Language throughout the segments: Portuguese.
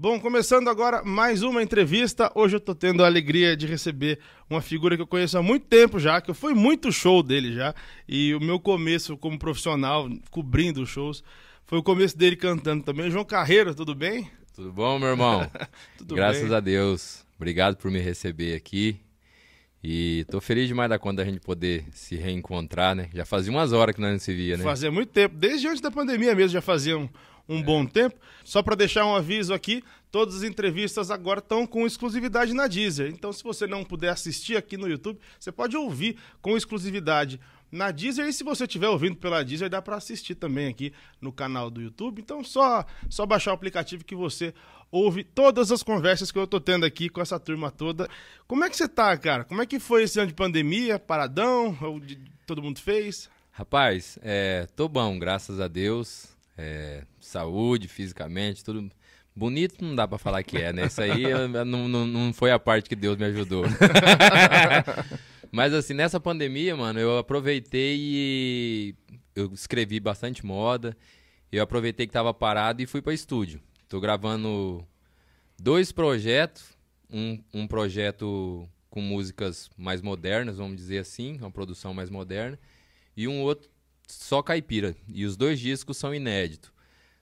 Bom, começando agora mais uma entrevista. Hoje eu estou tendo a alegria de receber uma figura que eu conheço há muito tempo já, que eu fui muito show dele já. E o meu começo como profissional, cobrindo shows, foi o começo dele cantando também. João Carreiro, tudo bem? Tudo bom, meu irmão? Graças bem. a Deus. Obrigado por me receber aqui. E tô feliz demais da conta da gente poder se reencontrar, né? Já fazia umas horas que nós não se via, né? Fazia muito tempo, desde antes da pandemia mesmo, já fazia um, um é. bom tempo. Só para deixar um aviso aqui, todas as entrevistas agora estão com exclusividade na Deezer. Então, se você não puder assistir aqui no YouTube, você pode ouvir com exclusividade na Deezer. E se você estiver ouvindo pela Deezer, dá para assistir também aqui no canal do YouTube. Então, só, só baixar o aplicativo que você ouve todas as conversas que eu tô tendo aqui com essa turma toda. Como é que você tá, cara? Como é que foi esse ano de pandemia? Paradão? Todo mundo fez? Rapaz, é, tô bom, graças a Deus é, saúde fisicamente, tudo. Bonito não dá para falar que é, né? Isso aí não, não, não foi a parte que Deus me ajudou. Mas assim, nessa pandemia, mano, eu aproveitei e eu escrevi bastante moda. Eu aproveitei que tava parado e fui para estúdio. Tô gravando dois projetos, um, um projeto com músicas mais modernas, vamos dizer assim, uma produção mais moderna, e um outro só caipira. E os dois discos são inéditos.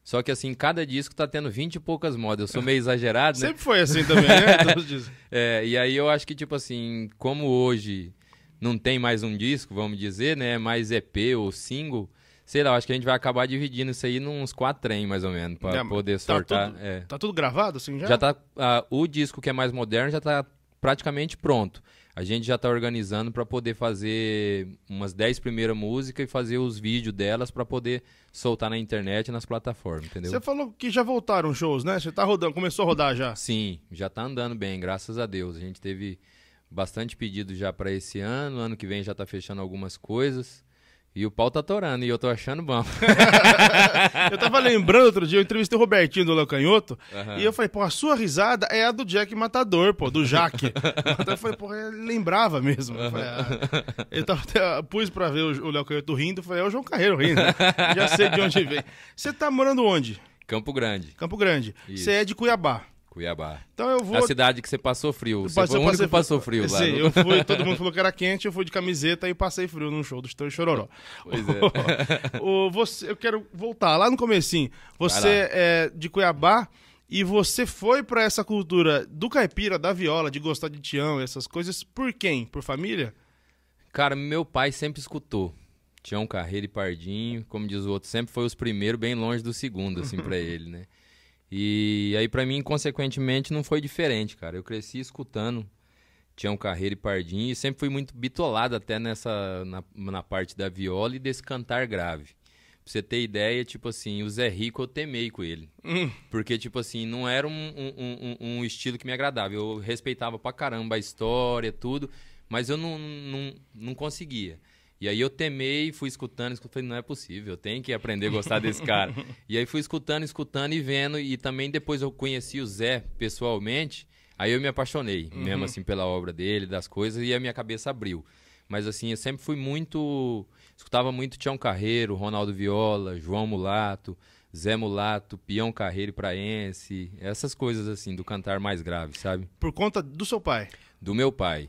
Só que assim, cada disco tá tendo 20 e poucas modas. Eu sou meio exagerado, né? Sempre foi assim também, né? é, e aí eu acho que, tipo assim, como hoje não tem mais um disco, vamos dizer, né? Mais EP ou single, sei lá, acho que a gente vai acabar dividindo isso aí nos quatro trem, mais ou menos, para é, poder tá sortar. Tá tudo, é. tá tudo gravado, assim, já? Já tá. Ah, o disco que é mais moderno já tá praticamente pronto. A gente já está organizando para poder fazer umas 10 primeiras músicas e fazer os vídeos delas para poder soltar na internet e nas plataformas, entendeu? Você falou que já voltaram shows, né? Você está rodando, começou a rodar já? Sim, já está andando bem, graças a Deus. A gente teve bastante pedido já para esse ano, ano que vem já está fechando algumas coisas. E o pau tá torando, e eu tô achando bom. eu tava lembrando outro dia, eu entrevistei o Robertinho do Léo Canhoto, uhum. e eu falei, pô, a sua risada é a do Jack Matador, pô, do Jack. então eu falei, pô, ele é, lembrava mesmo. Eu, falei, ah. eu tava até, ah, pus pra ver o Léo Canhoto rindo, falei, é o João Carreiro rindo, né? já sei de onde vem. Você tá morando onde? Campo Grande. Campo Grande. Você é de Cuiabá. Cuiabá. Então eu vou. A cidade que você passou frio. você passei, foi o único passei... que passou frio lá. Sim, eu fui, todo mundo falou que era quente, eu fui de camiseta e passei frio num show dos Três Chororó. Pois é. o, você, eu quero voltar lá no comecinho. Você é de Cuiabá e você foi para essa cultura do caipira, da viola, de gostar de Tião, essas coisas, por quem? Por família? Cara, meu pai sempre escutou. Tião Carreira e Pardinho, como diz o outro, sempre foi os primeiros bem longe do segundo, assim, para ele, né? E aí para mim, consequentemente, não foi diferente, cara. Eu cresci escutando Tião Carreiro e Pardinho e sempre fui muito bitolado até nessa na, na parte da viola e desse cantar grave. Pra você ter ideia, tipo assim, o Zé Rico eu temei com ele. Hum. Porque, tipo assim, não era um, um, um, um, estilo que me agradava. Eu respeitava pra caramba a história, tudo, mas eu não, não, não conseguia. E aí eu temei, fui escutando, escutando, falei, não é possível, eu tenho que aprender a gostar desse cara. e aí fui escutando, escutando e vendo, e também depois eu conheci o Zé pessoalmente, aí eu me apaixonei, uhum. mesmo assim, pela obra dele, das coisas, e a minha cabeça abriu. Mas assim, eu sempre fui muito, escutava muito Tião Carreiro, Ronaldo Viola, João Mulato, Zé Mulato, Peão Carreiro Praense, essas coisas assim, do cantar mais grave, sabe? Por conta do seu pai? Do meu pai.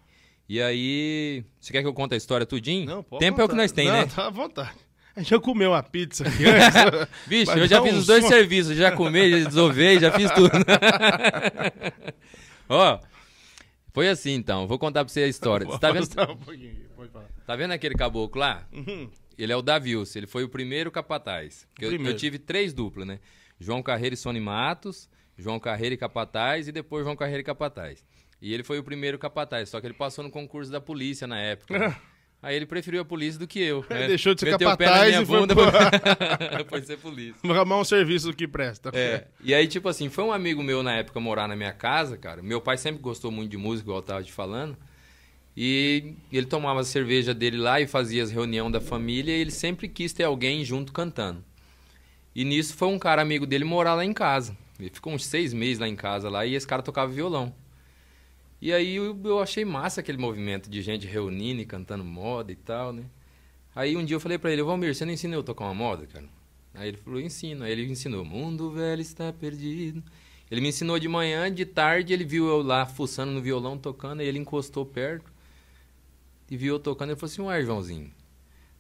E aí, você quer que eu conte a história tudinho? Não, pode Tempo contar. é o que nós tem, né? Tá à vontade. A gente já comeu uma pizza aqui antes. Bicho, eu já fiz os dois serviços. Já comi, já desovei, já fiz tudo. Ó, foi assim então. Vou contar pra você a história. Você tá vendo... Um tá vendo aquele caboclo lá? Uhum. Ele é o Davi Ele foi o primeiro capataz. Eu, primeiro. eu tive três duplas, né? João Carreira e Sony Matos, João Carreira e Capataz e depois João Carreira e Capataz. E ele foi o primeiro capataz, só que ele passou no concurso da polícia na época. Aí ele preferiu a polícia do que eu. Né? Deixou de ser Meteu capataz e foi... Pra... foi ser polícia. Vou arrumar um serviço que presta. É. E aí, tipo assim, foi um amigo meu na época morar na minha casa, cara. Meu pai sempre gostou muito de música, igual eu tava te falando. E ele tomava a cerveja dele lá e fazia as reuniões da família. E ele sempre quis ter alguém junto cantando. E nisso foi um cara amigo dele morar lá em casa. Ele ficou uns seis meses lá em casa lá e esse cara tocava violão. E aí eu, eu achei massa aquele movimento de gente reunindo e cantando moda e tal, né? Aí um dia eu falei para ele, Valmir, você não ensina eu tocar uma moda, cara? Aí ele falou, ensina. Aí ele ensinou, mundo velho está perdido. Ele me ensinou de manhã, de tarde ele viu eu lá fuçando no violão, tocando, aí ele encostou perto e viu eu tocando. Ele falou assim, uai, Joãozinho.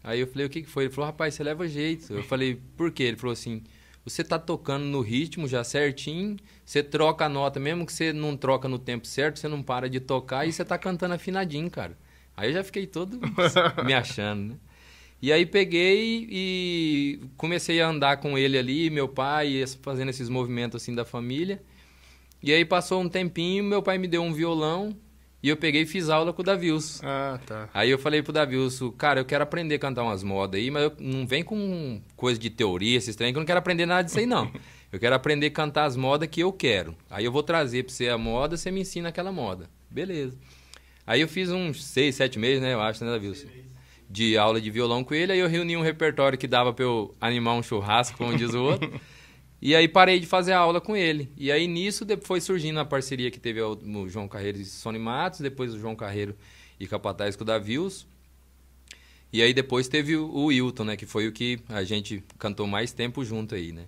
Aí eu falei, o que, que foi? Ele falou, rapaz, você leva jeito. Eu falei, por quê? Ele falou assim, você tá tocando no ritmo já certinho, você troca a nota, mesmo que você não troca no tempo certo, você não para de tocar e você tá cantando afinadinho, cara. Aí eu já fiquei todo me achando, né? E aí peguei e comecei a andar com ele ali, meu pai, fazendo esses movimentos assim da família. E aí passou um tempinho, meu pai me deu um violão, e eu peguei e fiz aula com o Davius. Ah, tá. Aí eu falei pro Davius, cara, eu quero aprender a cantar umas modas aí, mas eu, não vem com coisa de teoria, esses trem, que eu não quero aprender nada disso aí, não. eu quero aprender a cantar as modas que eu quero. Aí eu vou trazer pra você a moda, você me ensina aquela moda. Beleza. Aí eu fiz uns seis, sete meses, né, eu acho, né, Davius, De aula de violão com ele, aí eu reuni um repertório que dava pra eu animar um churrasco, como diz o outro. E aí parei de fazer a aula com ele. E aí nisso foi surgindo a parceria que teve o João Carreiro e Sony Matos, depois o João Carreiro e Capataz com o Davius. E aí depois teve o Wilton, né? Que foi o que a gente cantou mais tempo junto aí, né?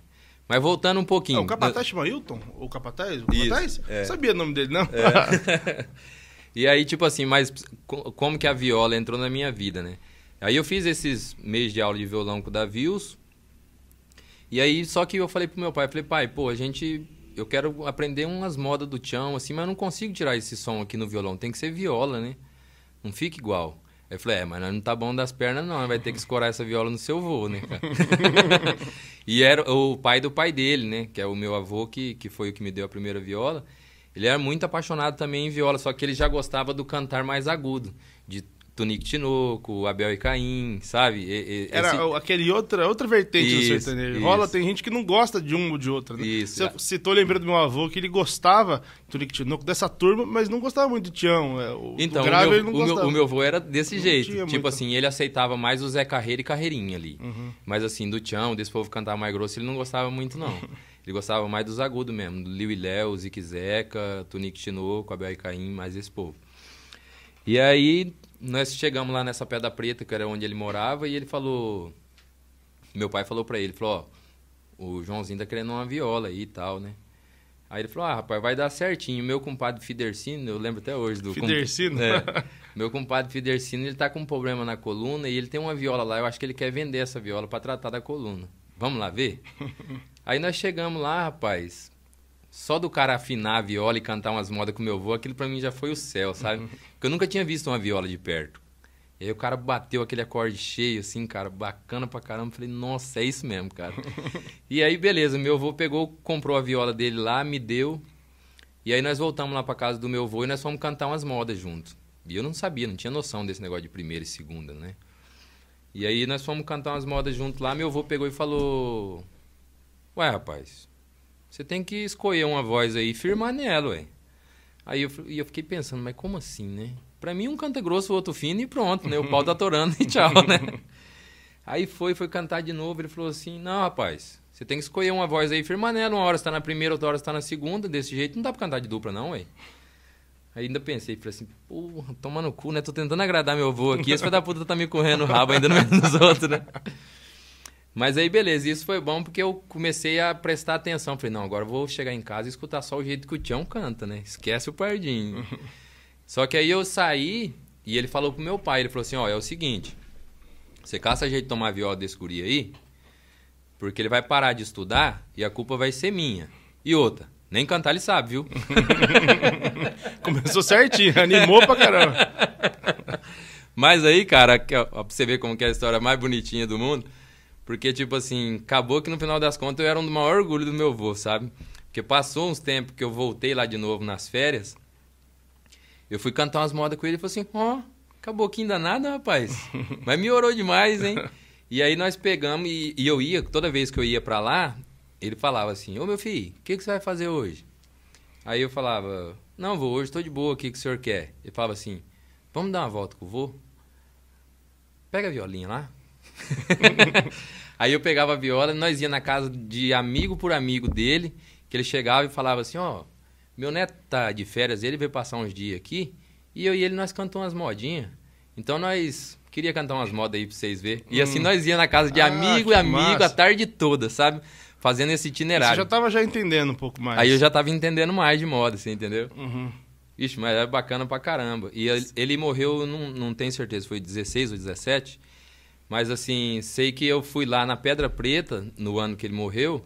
Mas voltando um pouquinho. É, o Capataz chama Hilton? O Capataz? O Capataz? Isso, é. Sabia o nome dele, não? É. e aí, tipo assim, mas como que a viola entrou na minha vida, né? Aí eu fiz esses meses de aula de violão com o Davius. E aí, só que eu falei pro meu pai, falei, pai, pô, a gente. Eu quero aprender umas modas do chão, assim, mas eu não consigo tirar esse som aqui no violão. Tem que ser viola, né? Não fica igual. Aí eu falei, é, mas não tá bom das pernas, não. Vai ter que escorar essa viola no seu voo, né, e era o pai do pai dele, né? Que é o meu avô, que, que foi o que me deu a primeira viola. Ele era muito apaixonado também em viola, só que ele já gostava do cantar mais agudo, de Tunique Tinoco, Abel e Caim, sabe? E, e, Era esse... aquele outra, outra vertente isso, do sertanejo. Isso. Rola, tem gente que não gosta de um ou de outro. Né? Isso. Você é. citou, lembrando do meu avô, que ele gostava de Tunique Tinoco, dessa turma, mas não gostava muito de Tião. É, o, então, grave, o, meu, ele não o, meu, o meu avô era desse não jeito. Tipo muito. assim, ele aceitava mais o Zé Carreira e Carreirinha ali. Uhum. Mas assim, do Tião, desse povo cantar mais grosso, ele não gostava muito, não. Ele gostava mais dos agudos mesmo, do Liu e Léo, Zique Zeca, Tunique Tinoco, Abel e Caim, mais esse povo. E aí, nós chegamos lá nessa Pedra Preta, que era onde ele morava, e ele falou. Meu pai falou para ele, falou, ó, o Joãozinho tá querendo uma viola aí e tal, né? Aí ele falou, ah, rapaz, vai dar certinho. Meu compadre Fidercino, eu lembro até hoje do... Fidercino? Comp... É, meu compadre Fidercino, ele tá com um problema na coluna e ele tem uma viola lá. Eu acho que ele quer vender essa viola para tratar da coluna. Vamos lá ver? Aí nós chegamos lá, rapaz. Só do cara afinar a viola e cantar umas modas com meu avô, aquilo para mim já foi o céu, sabe? Uhum. Porque eu nunca tinha visto uma viola de perto. E aí o cara bateu aquele acorde cheio, assim, cara, bacana pra caramba. Falei, nossa, é isso mesmo, cara. e aí, beleza, meu avô pegou, comprou a viola dele lá, me deu. E aí nós voltamos lá pra casa do meu avô e nós fomos cantar umas modas juntos. E eu não sabia, não tinha noção desse negócio de primeira e segunda, né? E aí nós fomos cantar umas modas juntos lá, meu avô pegou e falou... Ué, rapaz, você tem que escolher uma voz aí e firmar nela, ué. Aí eu, eu fiquei pensando, mas como assim, né? Pra mim, um canta é grosso, o outro fino e pronto, né? O pau tá atorando e tchau, né? Aí foi, foi cantar de novo. Ele falou assim: Não, rapaz, você tem que escolher uma voz aí, firmar nela. Uma hora está na primeira, outra hora está na segunda. Desse jeito não dá pra cantar de dupla, não, ué. Aí ainda pensei, falei assim: Porra, toma no cu, né? Tô tentando agradar meu avô aqui. Esse filho da puta tá me correndo o rabo ainda no meio dos outros, né? Mas aí, beleza, isso foi bom porque eu comecei a prestar atenção. Falei, não, agora eu vou chegar em casa e escutar só o jeito que o Tião canta, né? Esquece o Pardinho. só que aí eu saí e ele falou pro meu pai, ele falou assim, ó, é o seguinte, você caça jeito de tomar viola desse guri aí, porque ele vai parar de estudar e a culpa vai ser minha. E outra, nem cantar ele sabe, viu? Começou certinho, animou pra caramba. Mas aí, cara, pra você ver como que é a história mais bonitinha do mundo porque, tipo assim, acabou que no final das contas eu era um do maior orgulho do meu avô, sabe? Porque passou uns tempos que eu voltei lá de novo nas férias. Eu fui cantar umas modas com ele e falei assim: Ó, oh, caboquinho danado, rapaz. Mas melhorou demais, hein? E aí nós pegamos e, e, eu ia, toda vez que eu ia para lá, ele falava assim: Ô meu filho, o que, que você vai fazer hoje? Aí eu falava: Não, vou hoje tô de boa, o que, que o senhor quer? Ele falava assim: Vamos dar uma volta com o vô? Pega a violinha lá. Aí eu pegava a viola, nós ia na casa de amigo por amigo dele, que ele chegava e falava assim, ó, oh, meu neto tá de férias, ele veio passar uns dias aqui, e eu e ele nós cantamos umas modinhas. Então nós queria cantar umas modas aí pra vocês verem. E assim hum. nós ia na casa de ah, amigo ah, e amigo massa. a tarde toda, sabe? Fazendo esse itinerário. Você já tava já entendendo um pouco mais. Aí eu já tava entendendo mais de moda, assim, entendeu? Uhum. Ixi, mas é bacana pra caramba. E ele, ele morreu, não, não tenho certeza, foi 16 ou 17. Mas assim, sei que eu fui lá na Pedra Preta, no ano que ele morreu,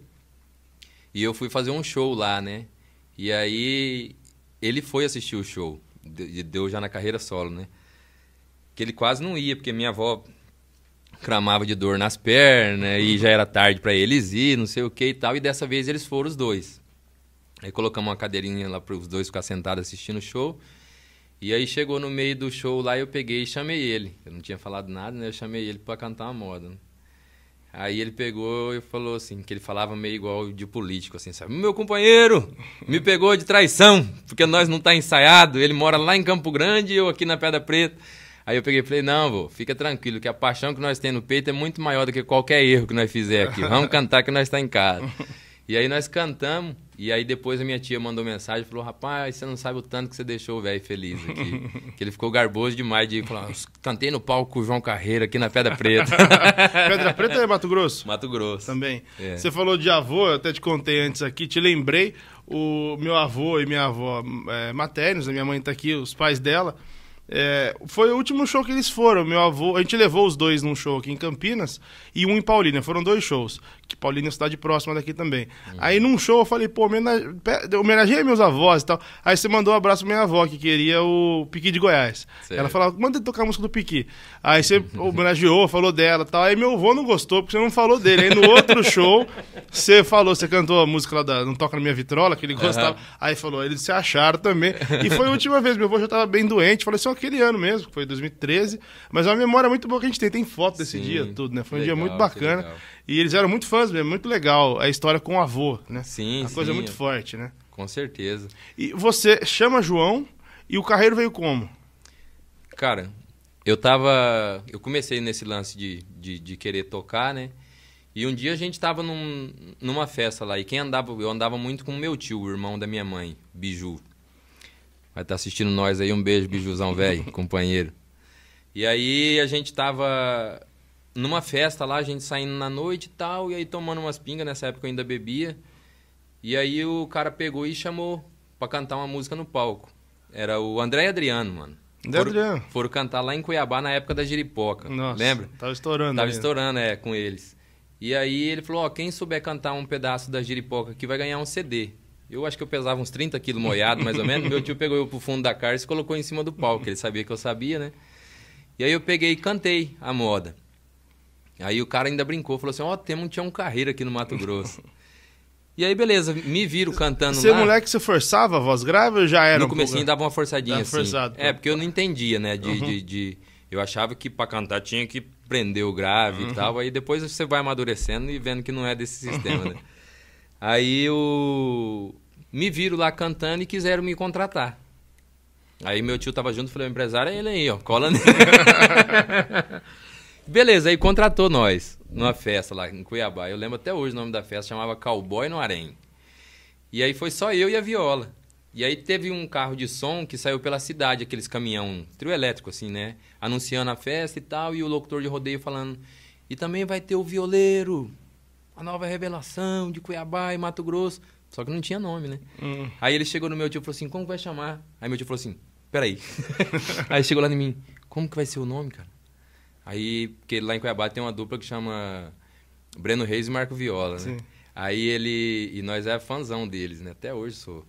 e eu fui fazer um show lá, né? E aí ele foi assistir o show, deu já na carreira solo, né? Que ele quase não ia, porque minha avó cramava de dor nas pernas e já era tarde para eles ir, não sei o que e tal. E dessa vez eles foram os dois. Aí colocamos uma cadeirinha lá para os dois ficar sentados assistindo o show. E aí chegou no meio do show lá, eu peguei e chamei ele. Eu não tinha falado nada, né? Eu chamei ele para cantar uma moda. Né? Aí ele pegou e falou assim, que ele falava meio igual de político, assim, sabe? Meu companheiro me pegou de traição, porque nós não tá ensaiado, ele mora lá em Campo Grande e eu aqui na Pedra Preta. Aí eu peguei e falei, não, vô, fica tranquilo, que a paixão que nós temos no peito é muito maior do que qualquer erro que nós fizer aqui. Vamos cantar que nós está em casa. E aí nós cantamos, e aí depois a minha tia mandou mensagem e falou: Rapaz, você não sabe o tanto que você deixou o velho feliz aqui. que ele ficou garboso demais de falar: cantei no palco com o João Carreira aqui na Pedra Preta. Pedra Preta é Mato Grosso? Mato Grosso. Também. É. Você falou de avô, eu até te contei antes aqui, te lembrei. O meu avô e minha avó é, maternos, a né, minha mãe está aqui, os pais dela. É, foi o último show que eles foram. Meu avô, a gente levou os dois num show aqui em Campinas e um em Paulina Foram dois shows. Que Paulina é uma cidade próxima daqui também. Uhum. Aí num show eu falei, pô, homenageei meus avós e tal. Aí você mandou um abraço pra minha avó, que queria o Piqui de Goiás. Sério? Ela falava, manda tocar a música do Piqui. Aí você homenageou, falou dela e tal. Aí meu avô não gostou, porque você não falou dele. Aí no outro show, você falou, você cantou a música lá da Não Toca na Minha Vitrola, que ele gostava. Uhum. Aí falou, eles se acharam também. E foi a última vez, meu avô já tava bem doente. Falei assim, aquele ano mesmo, que foi 2013. Mas é uma memória muito boa que a gente tem. Tem foto desse Sim, dia, tudo, né? Foi um legal, dia muito bacana. E eles eram muito fãs mesmo, muito legal. A história com o avô, né? Sim, Uma coisa muito forte, né? Com certeza. E você chama João e o Carreiro veio como? Cara, eu tava. Eu comecei nesse lance de, de, de querer tocar, né? E um dia a gente tava num, numa festa lá. E quem andava. Eu andava muito com meu tio, o irmão da minha mãe, Biju vai estar tá assistindo nós aí. Um beijo, bijuzão velho, companheiro. E aí a gente tava numa festa lá, a gente saindo na noite e tal, e aí tomando umas pingas, nessa época eu ainda bebia. E aí o cara pegou e chamou para cantar uma música no palco. Era o André Adriano, mano. André foram, Adriano. Foram cantar lá em Cuiabá na época da Jiripoca. Nossa, lembra? Tava estourando. Tava mesmo. estourando, é, com eles. E aí ele falou, ó, quem souber cantar um pedaço da Jiripoca aqui vai ganhar um CD. Eu acho que eu pesava uns 30 quilos moiado, mais ou menos. Meu tio pegou eu pro fundo da cárcere e colocou em cima do palco, ele sabia que eu sabia, né? E aí eu peguei e cantei a moda. Aí o cara ainda brincou, falou assim: Ó, oh, temos um Tião Carreira aqui no Mato Grosso. e aí, beleza, me viro cantando você é lá. moleque, você forçava a voz grave ou já era? No um pouco... dava uma forçadinha dava assim. Forçado, tá. é, porque eu não entendia, né? De, uhum. de, de... Eu achava que para cantar tinha que prender o grave uhum. e tal. Aí depois você vai amadurecendo e vendo que não é desse sistema, né? aí o. Eu me viram lá cantando e quiseram me contratar. Aí meu tio tava junto, falei, o empresário é ele aí, ó, cola nele. Beleza, aí contratou nós numa festa lá em Cuiabá. Eu lembro até hoje o nome da festa, chamava Cowboy no Arém. E aí foi só eu e a viola. E aí teve um carro de som que saiu pela cidade, aqueles caminhão, trio elétrico assim, né? Anunciando a festa e tal, e o locutor de rodeio falando. E também vai ter o violeiro, a nova revelação de Cuiabá e Mato Grosso. Só que não tinha nome, né? Hum. Aí ele chegou no meu tio e falou assim: como vai chamar? Aí meu tio falou assim: peraí. aí chegou lá em mim: como que vai ser o nome, cara? Aí, porque lá em Cuiabá tem uma dupla que chama Breno Reis e Marco Viola, né? Sim. né? Aí ele. E nós é fãzão deles, né? Até hoje sou.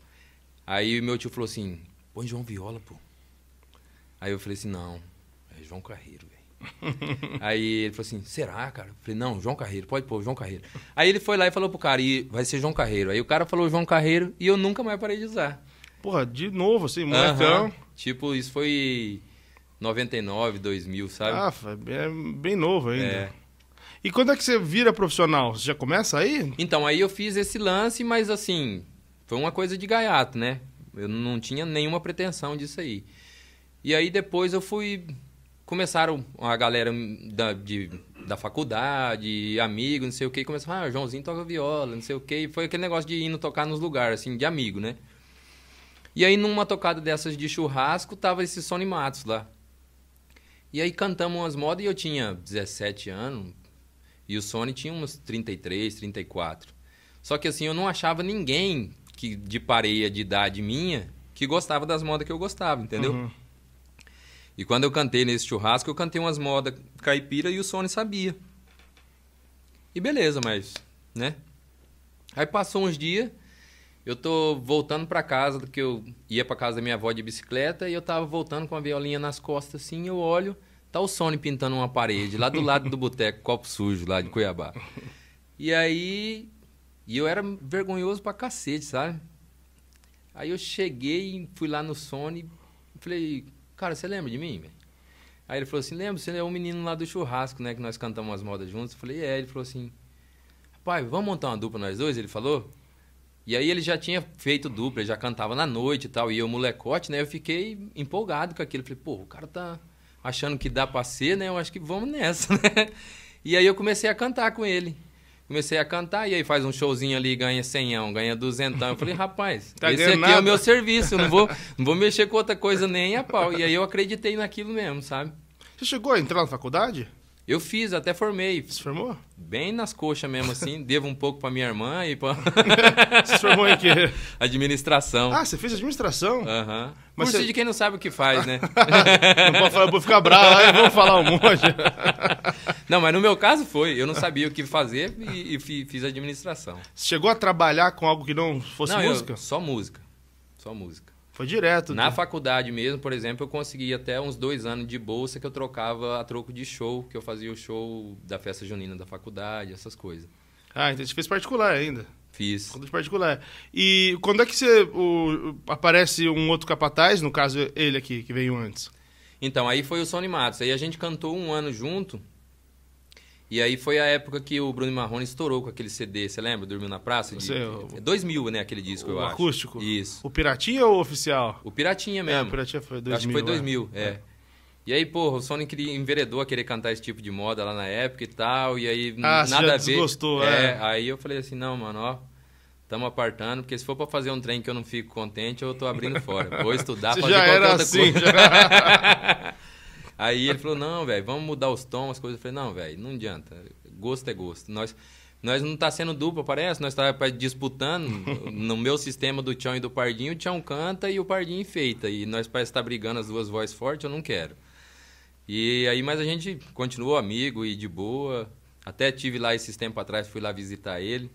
Aí meu tio falou assim: põe João Viola, pô. Aí eu falei assim: não, é João Carreiro. Aí ele falou assim: será, cara? Eu falei: não, João Carreiro, pode pôr, João Carreiro. Aí ele foi lá e falou pro cara: e vai ser João Carreiro. Aí o cara falou João Carreiro e eu nunca mais parei de usar. Porra, de novo, assim, molecão. Uh -huh. Tipo, isso foi 99, 2000, sabe? Ah, é bem novo ainda. É. E quando é que você vira profissional? Você já começa aí? Então, aí eu fiz esse lance, mas assim, foi uma coisa de gaiato, né? Eu não tinha nenhuma pretensão disso aí. E aí depois eu fui começaram a galera da, de, da faculdade, amigo, não sei o que, começaram, ah, Joãozinho toca viola, não sei o que. Foi aquele negócio de indo tocar nos lugares, assim, de amigo, né? E aí, numa tocada dessas de churrasco, tava esse Sony Matos lá. E aí cantamos umas modas e eu tinha 17 anos e o Sony tinha uns 33, 34. Só que assim, eu não achava ninguém que de pareia de idade minha que gostava das modas que eu gostava, entendeu? Uhum. E quando eu cantei nesse churrasco, eu cantei umas modas caipira e o Sony sabia. E beleza, mas, né? Aí passou uns dias, eu tô voltando para casa, que eu ia para casa da minha avó de bicicleta e eu tava voltando com a violinha nas costas assim, eu olho, tá o Sony pintando uma parede lá do lado do boteco Copo Sujo lá de Cuiabá. E aí, e eu era vergonhoso pra cacete, sabe? Aí eu cheguei, fui lá no Sony, falei, cara, você lembra de mim, Aí ele falou assim, lembra, você é um menino lá do churrasco, né? Que nós cantamos as modas juntos. Eu falei, é. Ele falou assim, pai, vamos montar uma dupla nós dois? Ele falou. E aí ele já tinha feito dupla, já cantava na noite e tal. E eu, molecote, né? Eu fiquei empolgado com aquilo. Eu falei, pô, o cara tá achando que dá pra ser, né? Eu acho que vamos nessa, né? E aí eu comecei a cantar com ele. Comecei a cantar, e aí faz um showzinho ali, ganha centão, ganha duzentão. Eu falei, rapaz, tá esse aqui nada. é o meu serviço, não vou, não vou mexer com outra coisa nem a pau. E aí eu acreditei naquilo mesmo, sabe? Você chegou a entrar na faculdade? Eu fiz, até formei. Se formou? Bem nas coxas mesmo, assim. devo um pouco para minha irmã e para. se formou em quê? Administração. Ah, você fez administração? Aham. Uhum. Mas Curso você... de quem não sabe o que faz, né? não pode falar, eu vou ficar bravo, eu vou falar um monte. não, mas no meu caso foi. Eu não sabia o que fazer e, e fiz administração. Chegou a trabalhar com algo que não fosse não, música? Eu, só música. Só música. Foi direto. Na então. faculdade mesmo, por exemplo, eu consegui até uns dois anos de bolsa que eu trocava a troco de show, que eu fazia o show da festa junina da faculdade, essas coisas. Ah, então você fez particular ainda. Fiz. de particular. E quando é que você o, aparece um outro capataz, no caso ele aqui, que veio antes? Então, aí foi o Sony Matos. Aí a gente cantou um ano junto e aí foi a época que o Bruno Marrone estourou com aquele CD, você lembra? Dormiu na praça? De, você, é é de, 2000, né, aquele disco, eu acústico. acho. acústico? Isso. O Piratinha ou o Oficial? O Piratinha mesmo. É, o Piratinha foi 2000. Acho que foi 2000, é. é. é. E aí, porra, o Sonic enveredou a querer cantar esse tipo de moda lá na época e tal, e aí ah, nada já a ver. desgostou, é, é. Aí eu falei assim, não, mano, ó, Estamos apartando, porque se for para fazer um trem que eu não fico contente, eu tô abrindo fora. Vou estudar, Você fazer já qualquer era outra assim, coisa. Já... Aí ele falou, não, velho, vamos mudar os tons, as coisas. Eu falei, não, velho, não adianta. Gosto é gosto. Nós, nós não tá sendo dupla, parece. Nós tá, tá disputando. no meu sistema do Tchão e do Pardinho, o Tchão canta e o Pardinho enfeita. E nós parece estar tá brigando as duas vozes fortes, eu não quero. E aí, mas a gente continuou amigo e de boa. Até tive lá esses tempos atrás, fui lá visitar ele.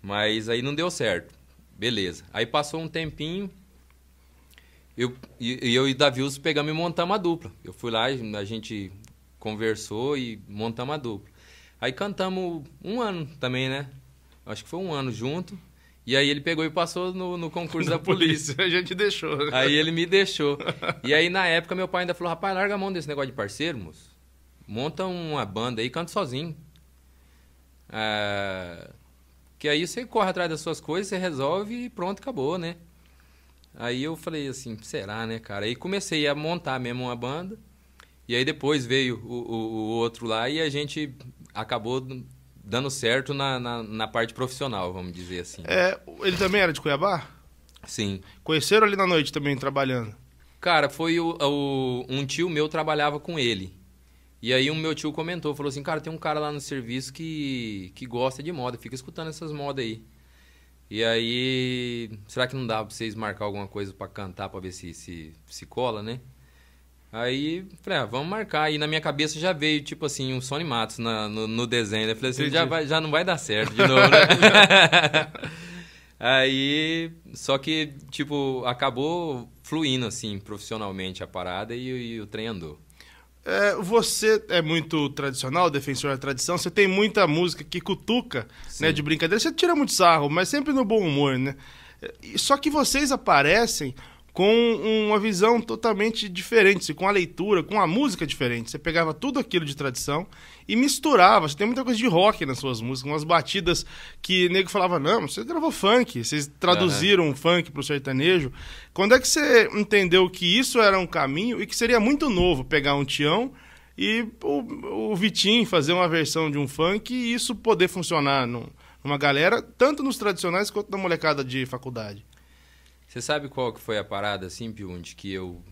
Mas aí não deu certo. Beleza. Aí passou um tempinho, eu e eu e Davius pegamos e montamos uma dupla. Eu fui lá, a gente conversou e montamos uma dupla. Aí cantamos um ano também, né? Acho que foi um ano junto. E aí ele pegou e passou no, no concurso da, polícia. polícia. A gente deixou. Né? Aí ele me deixou. E aí na época meu pai ainda falou: rapaz, larga a mão desse negócio de parceiro, moço. Monta uma banda aí, canta sozinho. Ah, que aí você corre atrás das suas coisas, você resolve e pronto, acabou, né? Aí eu falei assim, será, né, cara? Aí comecei a montar mesmo uma banda. E aí depois veio o, o, o outro lá e a gente acabou dando certo na, na, na parte profissional, vamos dizer assim. É, ele também era de Cuiabá? Sim. Conheceram ali na noite também, trabalhando? Cara, foi o, o, um tio meu trabalhava com ele. E aí um meu tio comentou, falou assim, cara, tem um cara lá no serviço que, que gosta de moda, fica escutando essas modas aí. E aí, será que não dá pra vocês marcar alguma coisa para cantar, pra ver se, se, se cola, né? Aí, falei, ah, vamos marcar. E na minha cabeça já veio, tipo assim, um Sony Matos na, no, no, desenho. Eu falei assim, já, vai, já não vai dar certo de novo, né? Aí, só que, tipo, acabou fluindo, assim, profissionalmente a parada e, e o trem andou. É, você é muito tradicional, defensor da tradição, você tem muita música que cutuca, né, de brincadeira, você tira muito sarro, mas sempre no bom humor, né? É, só que vocês aparecem com uma visão totalmente diferente, assim, com a leitura, com a música diferente. Você pegava tudo aquilo de tradição e misturava. Você tem muita coisa de rock nas suas músicas, umas batidas que nego falava: não, você gravou funk, vocês traduziram uhum. funk para o sertanejo. Quando é que você entendeu que isso era um caminho e que seria muito novo pegar um Tião? E o, o Vitinho fazer uma versão de um funk e isso poder funcionar numa galera, tanto nos tradicionais quanto na molecada de faculdade. Você sabe qual que foi a parada, assim, Piunt, que eu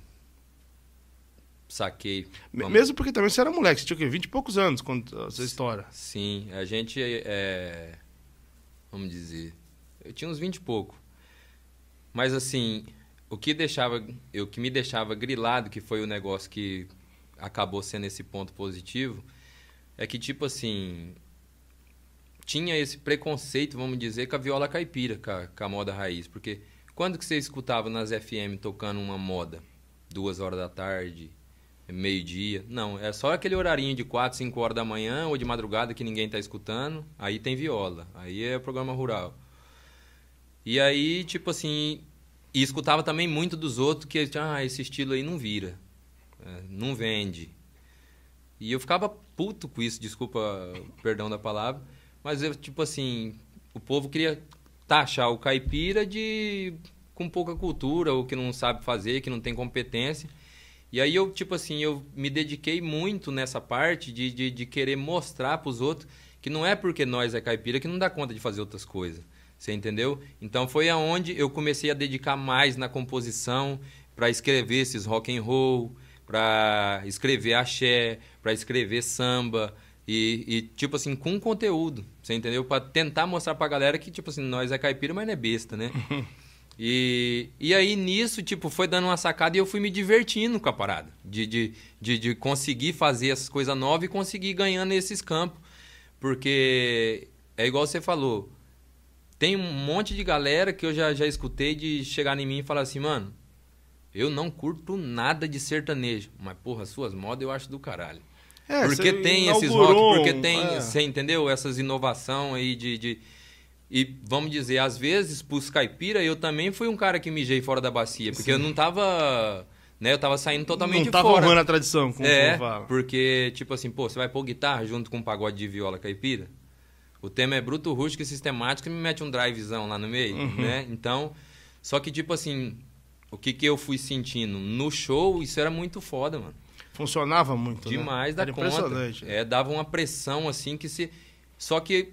saquei. Vamos... Mesmo porque também você era moleque, você tinha o quê? 20 e poucos anos quando uh, essa história. Sim, a gente é. Vamos dizer. Eu tinha uns 20 e pouco. Mas assim, o que deixava. O que me deixava grilado, que foi o negócio que acabou sendo esse ponto positivo, é que, tipo assim. Tinha esse preconceito, vamos dizer, com a viola caipira, com a, com a moda raiz. Porque quando que você escutava nas FM tocando uma moda? Duas horas da tarde, meio-dia? Não, é só aquele horarinho de quatro cinco horas da manhã ou de madrugada que ninguém está escutando. Aí tem viola, aí é programa rural. E aí, tipo assim, e escutava também muito dos outros que, tipo, ah, esse estilo aí não vira, é, não vende. E eu ficava puto com isso, desculpa, perdão da palavra, mas eu, tipo assim, o povo queria taxar o caipira de com pouca cultura ou que não sabe fazer, que não tem competência. E aí eu, tipo assim, eu me dediquei muito nessa parte de, de, de querer mostrar para os outros que não é porque nós é caipira que não dá conta de fazer outras coisas. Você entendeu? Então foi aonde eu comecei a dedicar mais na composição para escrever esses rock and roll, para escrever axé, para escrever samba, e, e, tipo assim, com conteúdo, você entendeu? Para tentar mostrar pra galera que, tipo assim, nós é caipira, mas não é besta, né? e, e aí nisso, tipo, foi dando uma sacada e eu fui me divertindo com a parada. De, de, de, de conseguir fazer essas coisas novas e conseguir ganhar nesses campos. Porque é igual você falou, tem um monte de galera que eu já, já escutei de chegar em mim e falar assim, mano, eu não curto nada de sertanejo, mas porra, suas modas eu acho do caralho. É, porque tem esses rock, porque tem, é. você entendeu? Essas inovação aí de, de... E vamos dizer, às vezes, pros caipira, eu também fui um cara que mijei fora da bacia, porque Sim. eu não tava. Né, eu tava saindo totalmente não tava fora. honrando a tradição, como é, fala. Porque, tipo assim, pô, você vai pôr guitarra junto com um pagode de viola caipira? O tema é bruto, rústico e sistemático e me mete um drivezão lá no meio, uhum. né? Então, só que, tipo assim, o que, que eu fui sentindo? No show, isso era muito foda, mano funcionava muito. Né? Demais né? da Era conta. Impressionante. É, dava uma pressão assim que se. Só que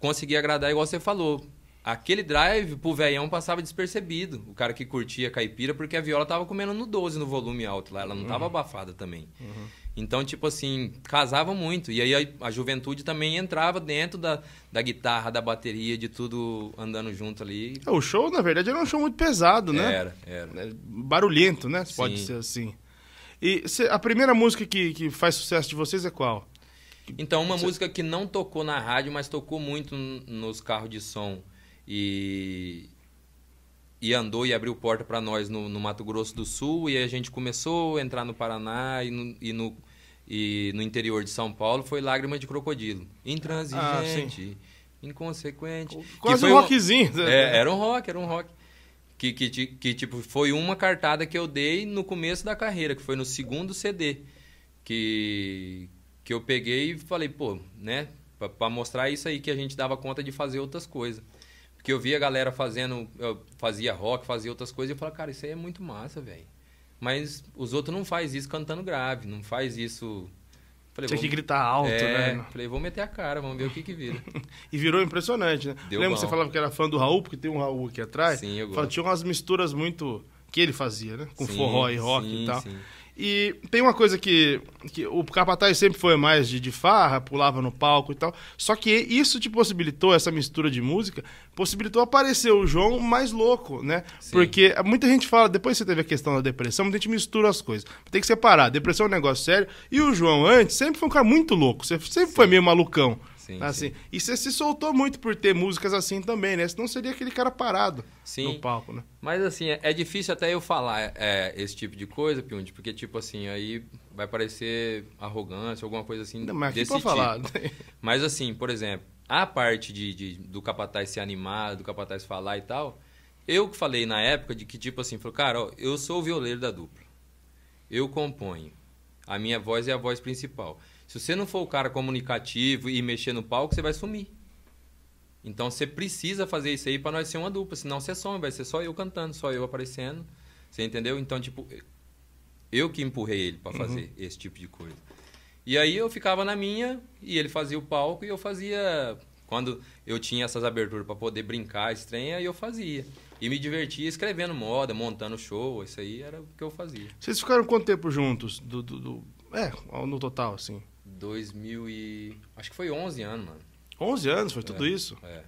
conseguia agradar, igual você falou. Aquele drive pro veião passava despercebido. O cara que curtia caipira, porque a viola tava comendo no 12, no volume alto lá. Ela não tava uhum. abafada também. Uhum. Então, tipo assim, casava muito. E aí a, a, juventude também entrava dentro da, da guitarra, da bateria, de tudo andando junto ali. É, o show, na verdade, era um show muito pesado, né? Era, era. É, barulhento, né? Sim. Pode ser assim. E cê, a primeira música que, que faz sucesso de vocês é qual? Então, uma música que não tocou na rádio, mas tocou muito nos carros de som e, e andou e abriu porta para nós no, no, Mato Grosso do Sul. E a gente começou a entrar no Paraná e no, e no, e no interior de São Paulo foi Lágrima de Crocodilo. Ah, Intransigente. Ah, inconsequente. Quase um rockzinho. Um, né? é, era um rock, era um rock. Que, que, que, tipo, foi uma cartada que eu dei no começo da carreira, que foi no segundo CD. Que, que eu peguei e falei, pô, né? para mostrar isso aí que a gente dava conta de fazer outras coisas. Porque eu via a galera fazendo, eu fazia rock, fazia outras coisas, e eu falava, cara, isso aí é muito massa, velho. Mas os outros não faz isso cantando grave, não faz isso Falei, Tinha que gritar alto, é, né? Falei, vou meter a cara, vamos ver o que que vira. e virou impressionante, né? Deu Lembra bom. que você falava que era fã do Raul, porque tem um Raul aqui atrás? Sim, eu gosto. tinha umas misturas muito... que ele fazia, né? Com sim, forró e rock sim, e tal. Sim. E tem uma coisa que, que o Capataz sempre foi mais de, de farra, pulava no palco e tal. Só que isso te possibilitou, essa mistura de música, possibilitou aparecer o João mais louco, né? Sim. Porque muita gente fala, depois você teve a questão da depressão, muita gente mistura as coisas. Tem que separar, depressão é um negócio sério. E o João antes sempre foi um cara muito louco, sempre Sim. foi meio malucão. Sim, assim. Sim. E você se soltou muito por ter músicas assim também, né? Senão seria aquele cara parado sim. no palco, né? Mas assim, é, é difícil até eu falar é, é, esse tipo de coisa, Piundi, porque tipo assim, aí vai parecer arrogância, alguma coisa assim Não, mas desse tipo. Falar. Mas assim, por exemplo, a parte de, de, do capataz se animar, do capataz falar e tal, eu que falei na época de que tipo assim, falou, cara, ó, eu sou o violeiro da dupla. Eu componho. A minha voz é a voz principal. Se você não for o cara comunicativo e mexer no palco, você vai sumir. Então você precisa fazer isso aí para nós ser uma dupla, senão você some, vai ser só eu cantando, só eu aparecendo. Você entendeu? Então, tipo, eu que empurrei ele para uhum. fazer uhum. esse tipo de coisa. E aí eu ficava na minha e ele fazia o palco e eu fazia quando eu tinha essas aberturas para poder brincar, estranha, eu fazia. E me divertia escrevendo moda, montando show, isso aí era o que eu fazia. Vocês ficaram quanto tempo juntos? Do, do, do... É, no total, assim. 2000 e... Acho que foi 11 anos, mano. 11 anos? Foi tudo é, isso? É.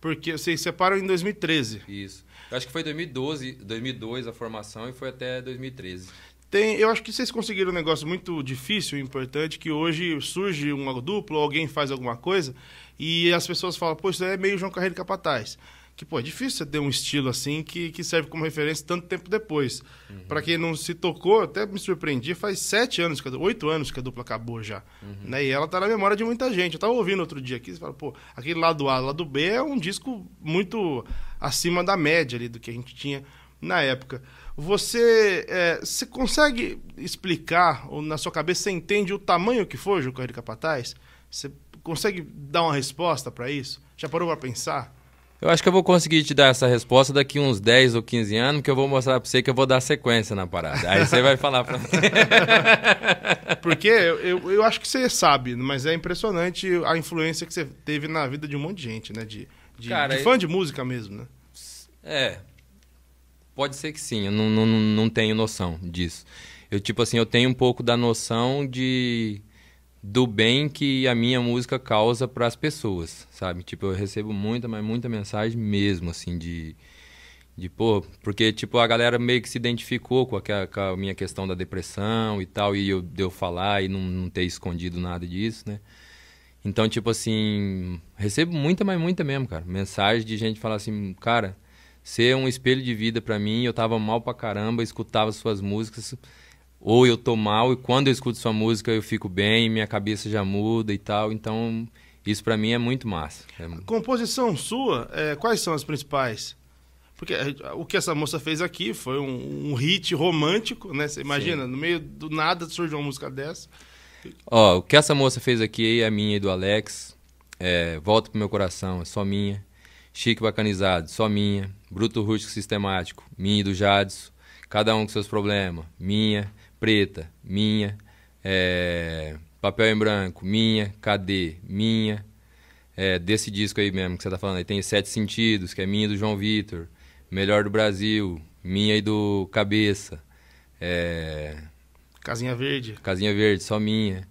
Porque vocês separam em 2013. Isso. Eu acho que foi 2012, 2002 a formação e foi até 2013. Tem, eu acho que vocês conseguiram um negócio muito difícil e importante, que hoje surge uma dupla, alguém faz alguma coisa, e as pessoas falam, pô, isso é meio João Carreiro Capataz que, pô, é difícil você ter um estilo assim que, que serve como referência tanto tempo depois. Uhum. Para quem não se tocou, até me surpreendi, faz sete anos, oito anos que a dupla acabou já. Uhum. Né? E ela tá na memória de muita gente. Eu tava ouvindo outro dia aqui, você fala, pô, aquele lado A, lado B é um disco muito acima da média ali do que a gente tinha na época. Você, é, você consegue explicar, ou na sua cabeça você entende o tamanho que foi o Correio de Capataz? Você consegue dar uma resposta para isso? Já parou para pensar? Eu acho que eu vou conseguir te dar essa resposta daqui uns 10 ou 15 anos, que eu vou mostrar para você que eu vou dar sequência na parada. Aí você vai falar para mim. Porque eu, eu, eu, acho que você sabe, mas é impressionante a influência que você teve na vida de um monte de gente, né? De, de, Cara, de fã eu... de música mesmo, né? É. Pode ser que sim, eu não, não, não tenho noção disso. Eu, tipo assim, eu tenho um pouco da noção de do bem que a minha música causa para as pessoas, sabe? Tipo, eu recebo muita, mas muita mensagem mesmo, assim, de. De, pô, porque, tipo, a galera meio que se identificou com a, com a minha questão da depressão e tal, e eu, de eu falar e não, não ter escondido nada disso, né? Então, tipo assim, recebo muita, mas muita mesmo, cara. Mensagem de gente falar assim, cara, você é um espelho de vida para mim, eu tava mal pra caramba, escutava suas músicas, ou eu tô mal e quando eu escuto sua música eu fico bem, minha cabeça já muda e tal. Então, isso para mim é muito massa. É... Composição sua, é, quais são as principais? Porque eh, o que essa moça fez aqui foi um, um hit romântico, né? Você imagina, Sim. no meio do nada surgiu uma música dessa. Ó, o que essa moça fez aqui é minha e do Alex. É, Volta pro meu coração, é só minha. Chique Bacanizado, só minha. Bruto Rústico Sistemático, minha e do Jadson. Cada um com seus problemas, minha preta, minha. É, papel em branco, minha. Cadê, minha. É, desse disco aí mesmo que você tá falando, aí tem Sete Sentidos, que é minha e do João Vitor. Melhor do Brasil, minha e do Cabeça. É... Casinha Verde. Casinha Verde, só minha.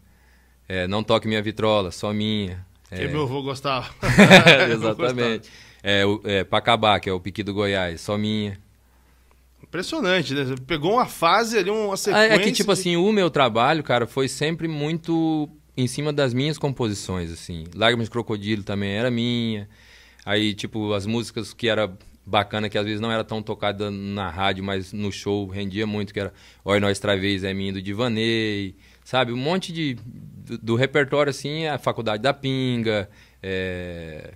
É, não Toque Minha Vitrola, só minha. Que é. meu avô gostava. Exatamente. É, é, Pacabá, que é o Piqui do Goiás, só minha. Impressionante, né? pegou uma fase ali, uma sequência. É, é que, tipo de... assim, o meu trabalho, cara, foi sempre muito em cima das minhas composições, assim. Lágrimas de Crocodilo também era minha. Aí, tipo, as músicas que era bacana, que às vezes não era tão tocada na rádio, mas no show rendia muito, que era Oi Nós Travês é Minha do Divanei, sabe? Um monte de... Do, do repertório, assim, é a Faculdade da Pinga, é...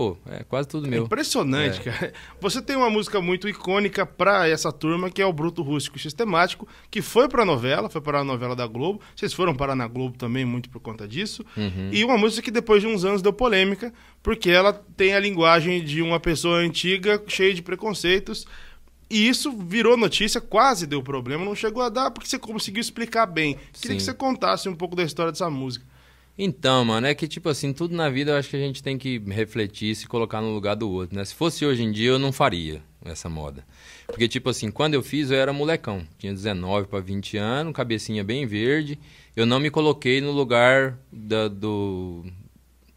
Pô, é quase tudo é meu. É impressionante, é. cara. Você tem uma música muito icônica para essa turma, que é o Bruto Rústico Sistemático, que foi para a novela, foi para a novela da Globo. Vocês foram parar na Globo também muito por conta disso. Uhum. E uma música que depois de uns anos deu polêmica, porque ela tem a linguagem de uma pessoa antiga, cheia de preconceitos. E isso virou notícia, quase deu problema, não chegou a dar, porque você conseguiu explicar bem. Queria Sim. que você contasse um pouco da história dessa música. Então, mano, é que tipo assim, tudo na vida eu acho que a gente tem que refletir, se colocar no lugar do outro, né? Se fosse hoje em dia, eu não faria essa moda. Porque tipo assim, quando eu fiz, eu era molecão, tinha 19 para 20 anos, cabecinha bem verde. Eu não me coloquei no lugar da, do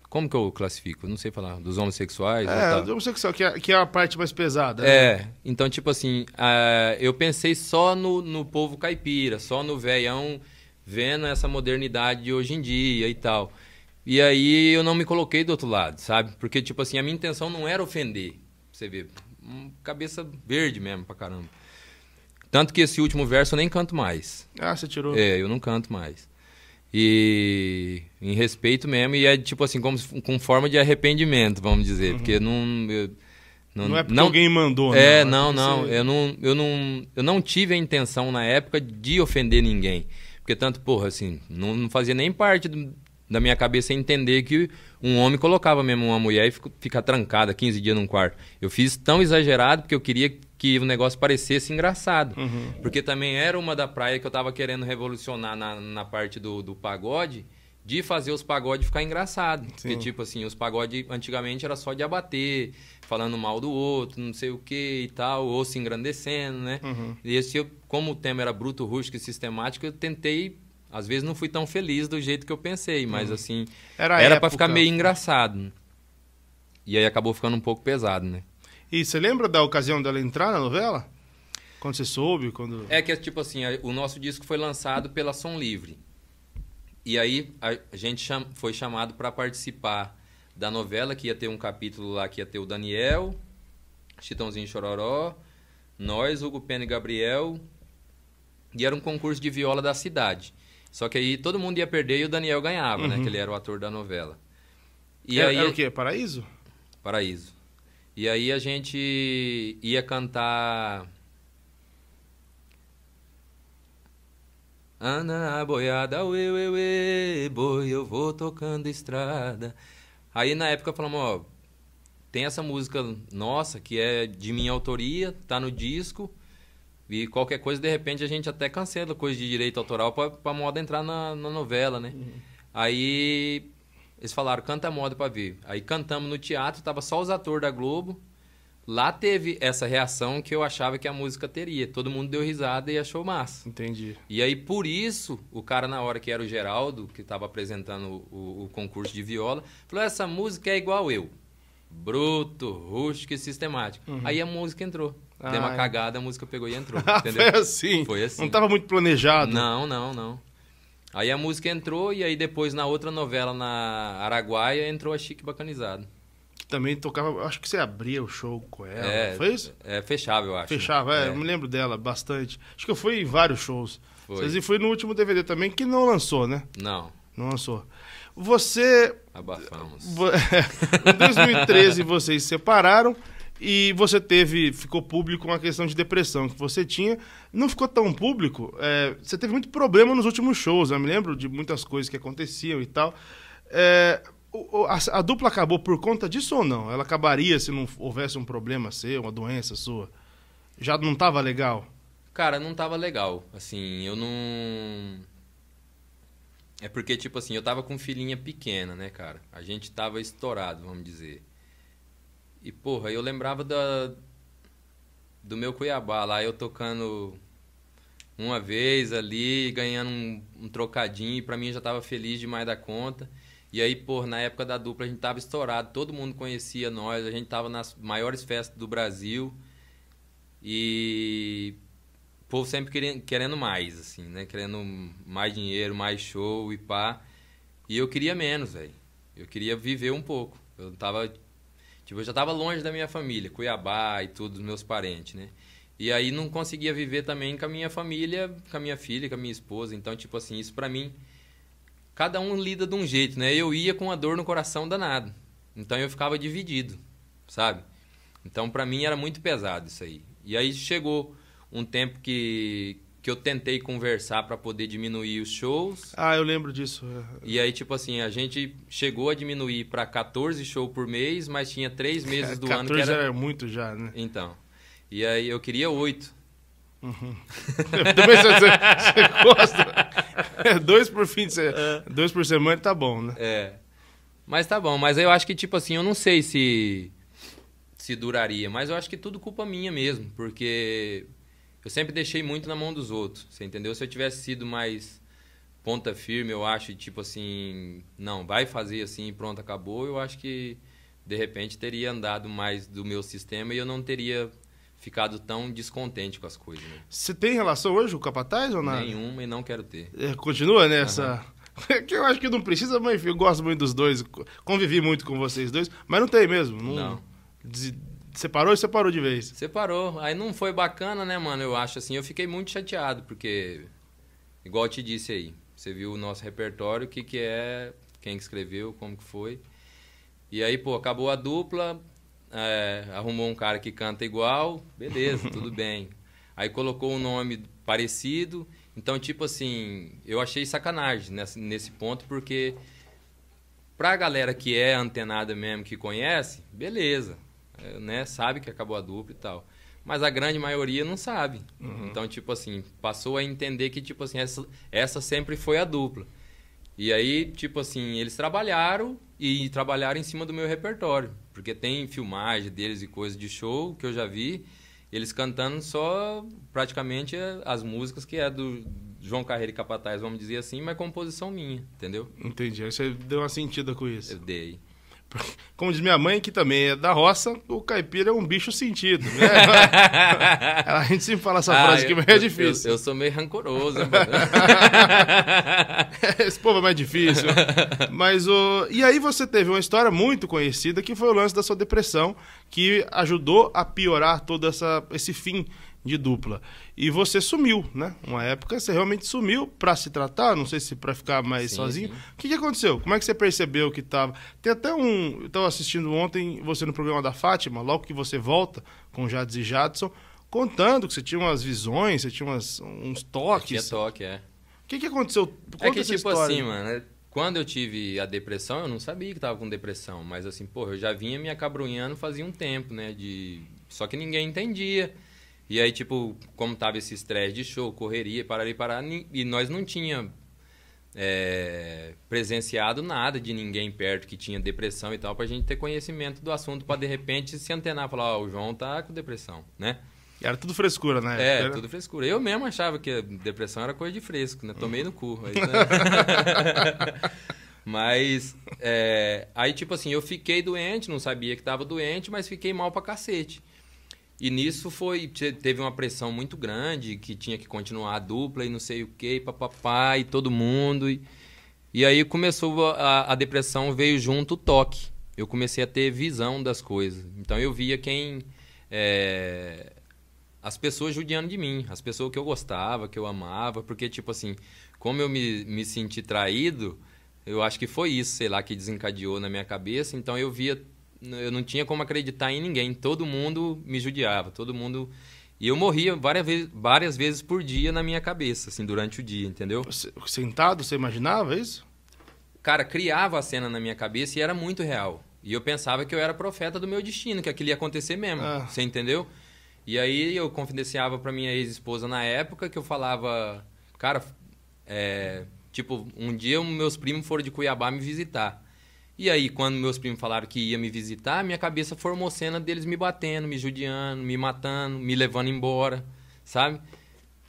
como que eu classifico? Não sei falar. Dos homossexuais? É, dos homossexuais, que é, que é a parte mais pesada. Né? É. Então, tipo assim, uh, eu pensei só no, no povo caipira, só no velhão vendo essa modernidade de hoje em dia e tal. E aí eu não me coloquei do outro lado, sabe? Porque, tipo assim, a minha intenção não era ofender. Você vê, hum, cabeça verde mesmo pra caramba. Tanto que esse último verso eu nem canto mais. Ah, você tirou? É, eu não canto mais. E em respeito mesmo, e é tipo assim, como, com forma de arrependimento, vamos dizer. Uhum. Porque não. Eu, não, não, é porque não, alguém mandou, É, não, é não. não você... Eu, não eu, não eu não tive a intenção na época de ofender ninguém. Porque tanto, porra, assim, não, não fazia nem parte do, da minha cabeça entender que um homem colocava mesmo uma mulher e fico, fica trancada 15 dias num quarto. Eu fiz tão exagerado porque eu queria que o negócio parecesse engraçado. Uhum. Porque também era uma da praia que eu tava querendo revolucionar na, na parte do, do pagode de fazer os pagodes ficar engraçado. Sim. Porque, tipo assim, os pagodes antigamente era só de abater, falando mal do outro, não sei o que e tal, ou se engrandecendo, né? Uhum. E esse, eu, como o tema era bruto, rústico e sistemático, eu tentei. Às vezes não fui tão feliz do jeito que eu pensei, mas uhum. assim. Era, era para ficar meio engraçado. E aí acabou ficando um pouco pesado, né? E você lembra da ocasião dela entrar na novela? Quando você soube? Quando... É que, tipo assim, o nosso disco foi lançado pela Som Livre. E aí a gente cham, foi chamado para participar da novela, que ia ter um capítulo lá que ia ter o Daniel, Chitãozinho Chororó, nós, Hugo Pena e Gabriel. E era um concurso de viola da cidade. Só que aí todo mundo ia perder e o Daniel ganhava, né, uhum. né? Que ele era o ator da novela. E era, aí, era o quê? Paraíso? Paraíso. E aí a gente ia cantar Ana, boiada, uê, uê, uê, boi, eu vou tocando estrada. Aí na época falamos, ó, tem essa música nossa que é de minha autoria, tá no disco. E qualquer coisa, de repente, a gente até cancela coisa de direito autoral pra, pra moda entrar na, na novela, né? Uhum. Aí eles falaram, canta a moda pra ver. Aí cantamos no teatro, tava só os atores da Globo lá teve essa reação que eu achava que a música teria. Todo mundo deu risada e achou massa. Entendi. E aí, por isso, o cara, na hora que era o Geraldo, que estava apresentando o, o, concurso de viola, falou: essa música é igual eu. Bruto, rústico e sistemático. Uhum. Aí a música entrou. Deu uma cagada, a música pegou e entrou. Entendeu? Foi assim. Foi assim. Não estava muito planejado. Não, não, não. Aí a música entrou e aí depois na outra novela na Araguaia entrou a Chique Bacanizado também tocava, acho que você abria o show com ela. É, foi isso? É, fechava, eu acho. Né? Fechava, é, é. eu me lembro dela bastante. Acho que eu fui em vários shows. Foi. E foi no último DVD também, que não lançou, né? Não. Não lançou. Você. Abafamos. em 2013 vocês se separaram e você teve. Ficou público uma questão de depressão que você tinha. Não ficou tão público. É, você teve muito problema nos últimos shows, né? eu me lembro de muitas coisas que aconteciam e tal. É, a, a, dupla acabou por conta disso ou não? Ela acabaria se não houvesse um problema seu, uma doença sua? Já não estava legal? Cara, não estava legal. Assim, eu não. É porque, tipo assim, eu tava com filhinha pequena, né, cara? A gente tava estourado, vamos dizer. E, porra, eu lembrava da. Do meu Cuiabá lá, eu tocando uma vez ali, ganhando um, um trocadinho, e pra mim já tava feliz demais da conta. E aí, pô, na época da dupla a gente tava estourado, todo mundo conhecia nós, a gente tava nas maiores festas do Brasil. E o povo sempre querendo, querendo mais, assim, né? Querendo mais dinheiro, mais show e pá. E eu queria menos, velho. Eu queria viver um pouco. Eu tava. Tipo, eu já tava longe da minha família, Cuiabá e tudo, dos meus parentes, né? E aí não conseguia viver também com a minha família, com a minha filha, com a minha esposa. Então, tipo assim, isso para mim cada um lida de um jeito, né? Eu ia com a dor no coração danado. Então eu ficava dividido, sabe? Então para mim era muito pesado isso aí. E aí chegou um tempo que que eu tentei conversar para poder diminuir os shows. Ah, eu lembro disso. E aí tipo assim, a gente chegou a diminuir para 14 shows por mês, mas tinha três meses do ano que era... 14 era muito já, né? Então. E aí eu queria oito. Uhum. Também você, você gosta. É, dois por fim de semana. É. Dois por semana tá bom, né? É. Mas tá bom, mas eu acho que, tipo assim, eu não sei se. Se duraria, mas eu acho que tudo culpa minha mesmo, porque eu sempre deixei muito na mão dos outros, você entendeu? Se eu tivesse sido mais ponta firme, eu acho, tipo assim, não, vai fazer assim, pronto, acabou, eu acho que de repente teria andado mais do meu sistema e eu não teria ficado tão descontente com as coisas. Né? Você tem relação hoje com o capataz ou nada? Nenhuma e não quero ter. É, continua nessa. Uhum. que eu acho que não precisa, mas eu gosto muito dos dois. Convivi muito com vocês dois, mas não tem mesmo. Não. não. Separou e separou de vez. Separou. Aí não foi bacana, né, mano? Eu acho assim. Eu fiquei muito chateado, porque, igual eu te disse aí, você viu o nosso repertório, o que, que é, quem escreveu, como que foi. E aí, pô, acabou a dupla, é, arrumou um cara que canta igual, beleza, tudo bem. Aí colocou um nome parecido. Então, tipo assim, eu achei sacanagem nesse, nesse ponto, porque pra galera que é antenada mesmo, que conhece, beleza, é, né? Sabe que acabou a dupla e tal. Mas a grande maioria não sabe. Uhum. Então, tipo assim, passou a entender que, tipo assim, essa, essa sempre foi a dupla. E aí, tipo assim, eles trabalharam e trabalharam em cima do meu repertório. Porque tem filmagem deles e coisas de show que eu já vi, eles cantando só praticamente as músicas que é do João Carreiro e Capataz, vamos dizer assim, mas composição minha, entendeu? Entendi. Aí você deu uma sentida com isso. Eu dei. Como diz minha mãe, que também é da roça, o caipira é um bicho sentido, né? a gente sempre fala essa ah, frase que é difícil. Eu, eu, sou meio rancoroso. Né? Esse povo é mais difícil. Mas o... E aí você teve uma história muito conhecida que foi o lance da sua depressão, que ajudou a piorar todo essa, esse fim de dupla. E você sumiu, né? Uma época você realmente sumiu para se tratar, não sei se para ficar mais sim, sozinho. Sim. O que, que, aconteceu? Como é que você percebeu que estava? Tem até um, eu estava assistindo ontem você no programa da Fátima, logo que você volta com Jades e Jadson, contando que você tinha umas visões, você tinha umas, uns toques. Eu toque, é. O que, que aconteceu? Conta é que tipo história. assim, mano, quando eu tive a depressão, eu não sabia que estava com depressão, mas assim, porra, eu já vinha me acabrunhando fazia um tempo, né, de só que ninguém entendia. E aí, tipo, como tava esse estresse de show, correria, parar e parar, e nós não tinha é, presenciado nada de ninguém perto que tinha depressão e tal, pra gente ter conhecimento do assunto, para de repente se antenar, falar, ó, oh, o João tá com depressão, né? Era tudo frescura, né? É, era... tudo frescura. Eu mesmo achava que depressão era coisa de fresco, né? Tomei no cu. Hum. né? mas, é, aí tipo assim, eu fiquei doente, não sabia que tava doente, mas fiquei mal pra cacete. E nisso foi teve uma pressão muito grande que tinha que continuar a dupla e não sei o que, papapá, e todo mundo. E, e aí começou a, a depressão, veio junto o toque. Eu comecei a ter visão das coisas. Então eu via quem. É, as pessoas judiando de mim, as pessoas que eu gostava, que eu amava, porque, tipo assim, como eu me, me senti traído, eu acho que foi isso, sei lá, que desencadeou na minha cabeça. Então eu via eu não tinha como acreditar em ninguém. Todo mundo me judiava, todo mundo. E eu morria várias vezes, várias vezes por dia na minha cabeça, assim, durante o dia, entendeu? Sentado, você imaginava isso? Cara, criava a cena na minha cabeça e era muito real. E eu pensava que eu era profeta do meu destino, que aquilo ia acontecer mesmo. Ah. Você entendeu? E aí eu confidenciava para minha ex-esposa na época que eu falava, cara, é, tipo, um dia meus primos foram de Cuiabá me visitar. E aí, quando meus primos falaram que ia me visitar, minha cabeça formou cena deles me batendo, me judiando, me matando, me levando embora, sabe?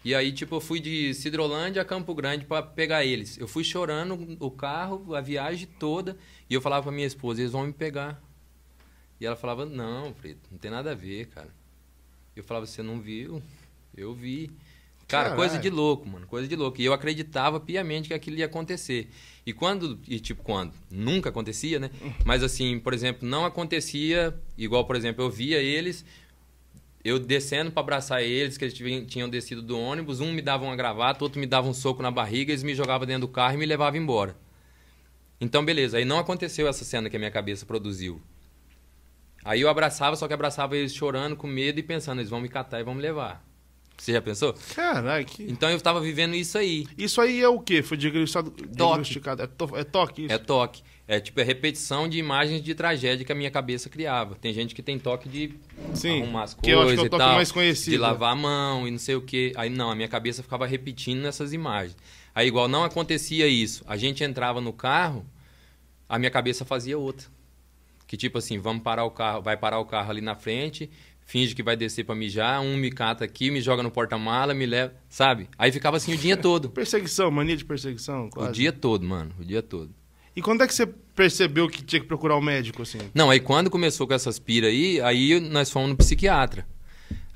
E aí, tipo, eu fui de Cidrolândia a Campo Grande para pegar eles. Eu fui chorando o carro, a viagem toda, e eu falava pra minha esposa, eles vão me pegar. E ela falava, não, Preto, não tem nada a ver, cara. Eu falava, você não viu? Eu vi. Cara, Caralho. coisa de louco, mano, coisa de louco. E eu acreditava piamente que aquilo ia acontecer. E quando, e tipo, quando? Nunca acontecia, né? Uhum. Mas assim, por exemplo, não acontecia, igual, por exemplo, eu via eles, eu descendo para abraçar eles, que eles tinham descido do ônibus, um me dava uma gravata, outro me dava um soco na barriga, eles me jogavam dentro do carro e me levavam embora. Então, beleza, aí não aconteceu essa cena que a minha cabeça produziu. Aí eu abraçava, só que abraçava eles chorando, com medo e pensando, eles vão me catar e vão me levar. Você já pensou? Caraca. que... Então eu tava vivendo isso aí. Isso aí é o quê? Foi diagnosticado? diagnosticado. É, to... é toque isso? É toque. É tipo, é repetição de imagens de tragédia que a minha cabeça criava. Tem gente que tem toque de Sim, arrumar as coisas. Que eu acho que é o toque tal, mais conhecido. De né? lavar a mão e não sei o quê. Aí não, a minha cabeça ficava repetindo essas imagens. Aí igual não acontecia isso. A gente entrava no carro, a minha cabeça fazia outra. Que tipo assim, vamos parar o carro, vai parar o carro ali na frente, finge que vai descer para mijar, um me cata aqui, me joga no porta-mala, me leva, sabe? Aí ficava assim o dia todo. perseguição, mania de perseguição, quase. O dia todo, mano, o dia todo. E quando é que você percebeu que tinha que procurar o um médico, assim? Não, aí quando começou com essas piras aí, aí nós fomos no psiquiatra.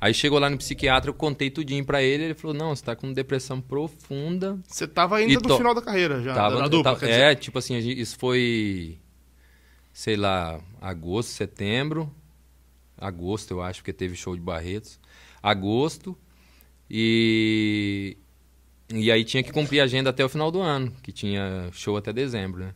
Aí chegou lá no psiquiatra, eu contei tudinho pra ele, ele falou, não, você tá com depressão profunda. Você tava ainda no to... final da carreira já, tava, da dupla, tava, É, dizer... tipo assim, isso foi, sei lá, agosto, setembro agosto, eu acho, porque teve show de Barretos. Agosto. E e aí tinha que cumprir a agenda até o final do ano, que tinha show até dezembro, né?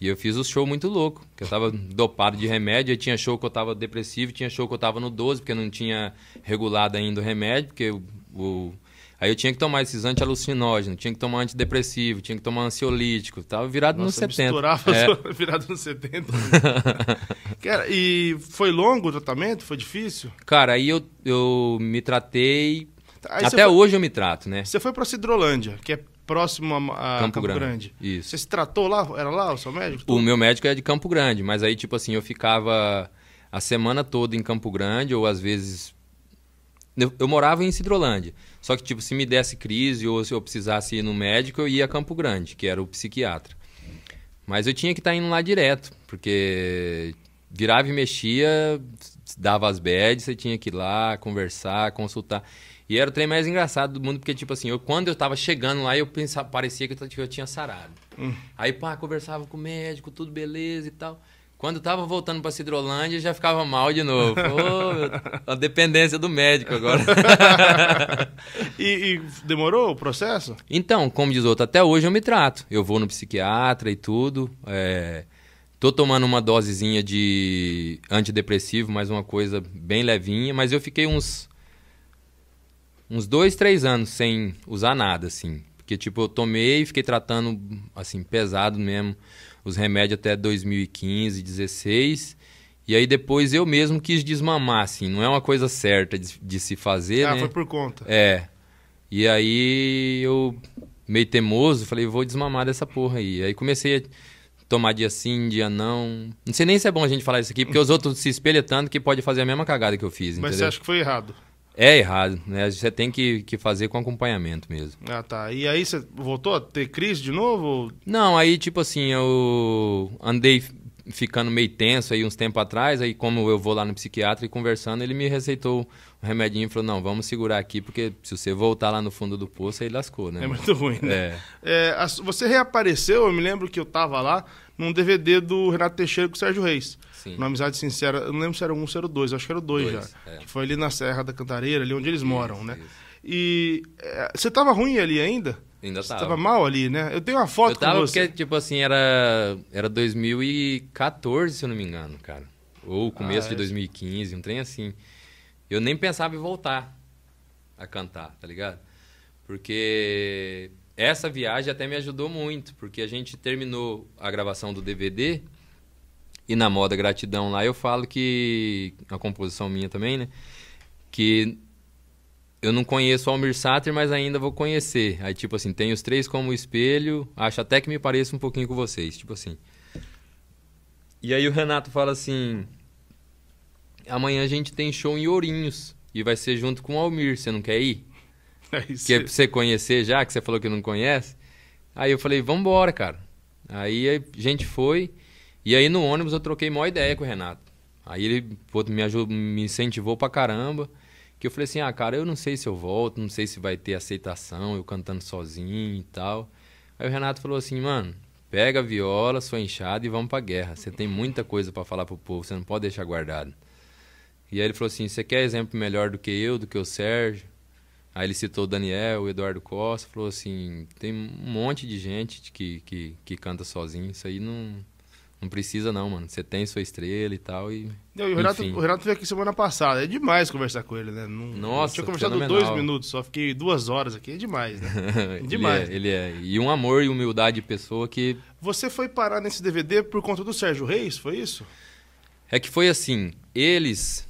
E eu fiz o show muito louco, que eu tava dopado de remédio, tinha show que eu tava depressivo, tinha show que eu tava no 12, porque não tinha regulado ainda o remédio, porque o, o Aí eu tinha que tomar esses anti-alucinógenos, tinha que tomar antidepressivo, tinha que tomar ansiolítico, tava virado nos no 70. Misturava é. virado no 70. Cara, e foi longo o tratamento? Foi difícil? Cara, aí eu, eu me tratei. Tá, aí Até foi... hoje eu me trato, né? Você foi pra Cidrolândia, que é próximo a, a Campo, Campo Grande. Grande. Isso. Você se tratou lá? Era lá o seu médico? O meu médico é de Campo Grande, mas aí, tipo assim, eu ficava a semana toda em Campo Grande, ou às vezes eu, eu, morava em Cidrolândia. Só que, tipo, se me desse crise ou se eu precisasse ir no médico, eu ia a Campo Grande, que era o psiquiatra. Mas eu tinha que estar tá indo lá direto, porque virava e mexia, dava as beds, você tinha que ir lá, conversar, consultar. E era o trem mais engraçado do mundo, porque, tipo assim, eu, quando eu tava chegando lá, eu pensava, parecia que eu, eu tinha sarado. Hum. Aí, pá, conversava com o médico, tudo beleza e tal. Quando tava voltando para Cidrolândia, já ficava mal de novo. a dependência do médico agora. e, e, demorou o processo? Então, como diz outro, até hoje eu me trato. Eu vou no psiquiatra e tudo. É... Tô tomando uma dosezinha de antidepressivo, mais uma coisa bem levinha, mas eu fiquei uns uns dois, três anos sem usar nada, assim. Porque, tipo, eu tomei e fiquei tratando, assim, pesado mesmo os remédios até 2015, 16. E aí depois eu mesmo quis desmamar, assim, não é uma coisa certa de, de se fazer, ah, né? foi por conta. É. E aí eu, meio temoso, falei, vou desmamar dessa porra aí. Aí comecei a tomar dia sim, dia não. Não sei nem se é bom a gente falar isso aqui, porque os outros se espelham tanto que pode fazer a mesma cagada que eu fiz, Mas entendeu? você acha que foi errado? É errado, né? Você tem que, que fazer com acompanhamento mesmo. Ah, tá. E aí você voltou a ter crise de novo? Não, aí tipo assim, eu andei ficando meio tenso aí uns tempos atrás, aí como eu vou lá no psiquiatra e conversando, ele me receitou o remedinho falou, não, vamos segurar aqui, porque se você voltar lá no fundo do poço, aí lascou, né? É muito ruim, né? É. É, você reapareceu, eu me lembro que eu tava lá, num DVD do Renato Teixeira com o Sérgio Reis. Sim. Uma amizade sincera, eu não lembro se era um ou dois, acho que era dois, já. É. Que foi ali na Serra da Cantareira, ali onde eles isso, moram, né? Isso. E é, você tava ruim ali ainda? Ainda você tava. Você tava mal ali, né? Eu tenho uma foto eu tava porque, tipo assim, era, era 2014, se eu não me engano, cara. Ou começo ah, de 2015, é. um trem assim. Eu nem pensava em voltar a cantar, tá ligado? Porque essa viagem até me ajudou muito, porque a gente terminou a gravação do DVD e na moda gratidão lá eu falo que a composição minha também, né? Que eu não conheço o Almir Sater, mas ainda vou conhecer. Aí tipo assim, tem os três como espelho, acho até que me pareço um pouquinho com vocês, tipo assim. E aí o Renato fala assim: Amanhã a gente tem show em Ourinhos. E vai ser junto com o Almir. Você não quer ir? É isso. Que é pra você conhecer já, que você falou que não conhece. Aí eu falei, vambora, cara. Aí a gente foi. E aí no ônibus eu troquei maior ideia com o Renato. Aí ele pô, me, ajudou, me incentivou pra caramba. Que eu falei assim, ah, cara, eu não sei se eu volto, não sei se vai ter aceitação, eu cantando sozinho e tal. Aí o Renato falou assim, mano, pega a viola, sua enxada e vamos pra guerra. Você tem muita coisa para falar pro povo, você não pode deixar guardado. E aí ele falou assim: Você quer exemplo melhor do que eu, do que o Sérgio? Aí ele citou o Daniel, o Eduardo Costa, falou assim: Tem um monte de gente que, que, que canta sozinho, isso aí não. Não precisa não, mano. Você tem sua estrela e tal e... Não, e o, Renato, o, Renato, veio aqui semana passada. É demais conversar com ele, né? Não, Nossa, Tinha conversado fenomenal. dois minutos, só fiquei duas horas aqui. É demais, né? É demais. ele, é, ele, é, E um amor e humildade de pessoa que... Você foi parar nesse DVD por conta do Sérgio Reis, foi isso? É que foi assim, eles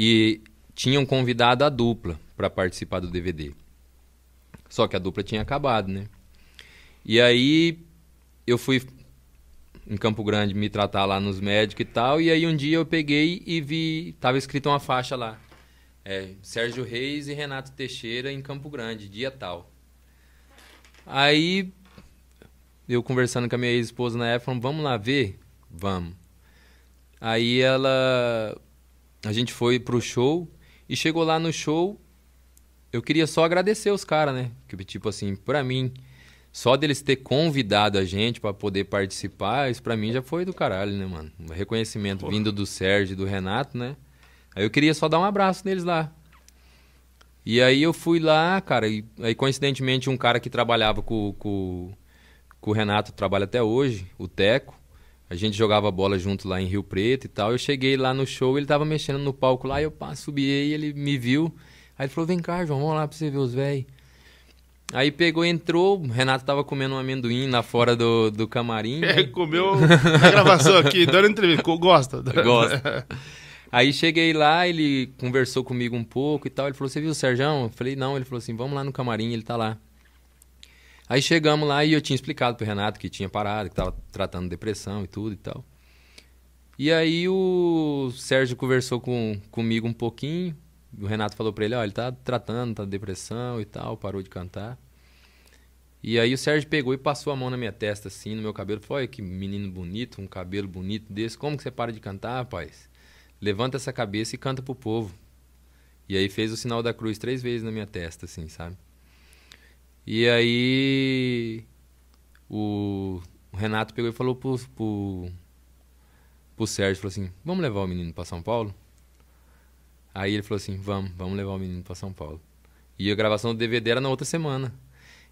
e tinham convidado a dupla para participar do DVD. Só que a dupla tinha acabado, né? E aí eu fui em Campo Grande me tratar lá nos médicos e tal. E aí um dia eu peguei e vi, tava escrita uma faixa lá. É, Sérgio Reis e Renato Teixeira em Campo Grande, dia tal. Aí eu conversando com a minha ex-esposa na época, falando, vamos lá ver? Vamos. Aí ela a gente foi pro show e chegou lá no show. Eu queria só agradecer os caras, né? Que, tipo assim, pra mim, só deles ter convidado a gente para poder participar, isso pra mim já foi do caralho, né, mano? Um reconhecimento Porra. vindo do Sérgio e do Renato, né? Aí eu queria só dar um abraço neles lá. E aí eu fui lá, cara, e aí coincidentemente um cara que trabalhava com, com, com o Renato, trabalha até hoje, o Teco, a gente jogava bola junto lá em Rio Preto e tal. Eu cheguei lá no show, ele tava mexendo no palco lá, eu subi e ele me viu. Aí ele falou: Vem cá, João, vamos lá pra você ver os velhos. Aí pegou, entrou, o Renato tava comendo um amendoim lá fora do, do camarim. É, comeu na gravação aqui, dando entrevista. Gosta. Gosta. Aí cheguei lá, ele conversou comigo um pouco e tal. Ele falou: Você viu o Serjão? Eu falei: Não. Ele falou assim: Vamos lá no camarim, ele tá lá. Aí chegamos lá e eu tinha explicado pro Renato que tinha parado, que tava tratando depressão e tudo e tal. E aí o Sérgio conversou com, comigo um pouquinho. O Renato falou para ele, ó, ele tá tratando, tá depressão e tal, parou de cantar. E aí o Sérgio pegou e passou a mão na minha testa, assim, no meu cabelo. Falou, que menino bonito, um cabelo bonito desse. Como que você para de cantar, rapaz? Levanta essa cabeça e canta pro povo. E aí fez o sinal da cruz três vezes na minha testa, assim, sabe? E aí o, Renato pegou e falou pro, pro, pro Sérgio, falou assim, vamos levar o menino para São Paulo? Aí ele falou assim, vamos, vamos levar o menino para São Paulo. E a gravação do DVD era na outra semana.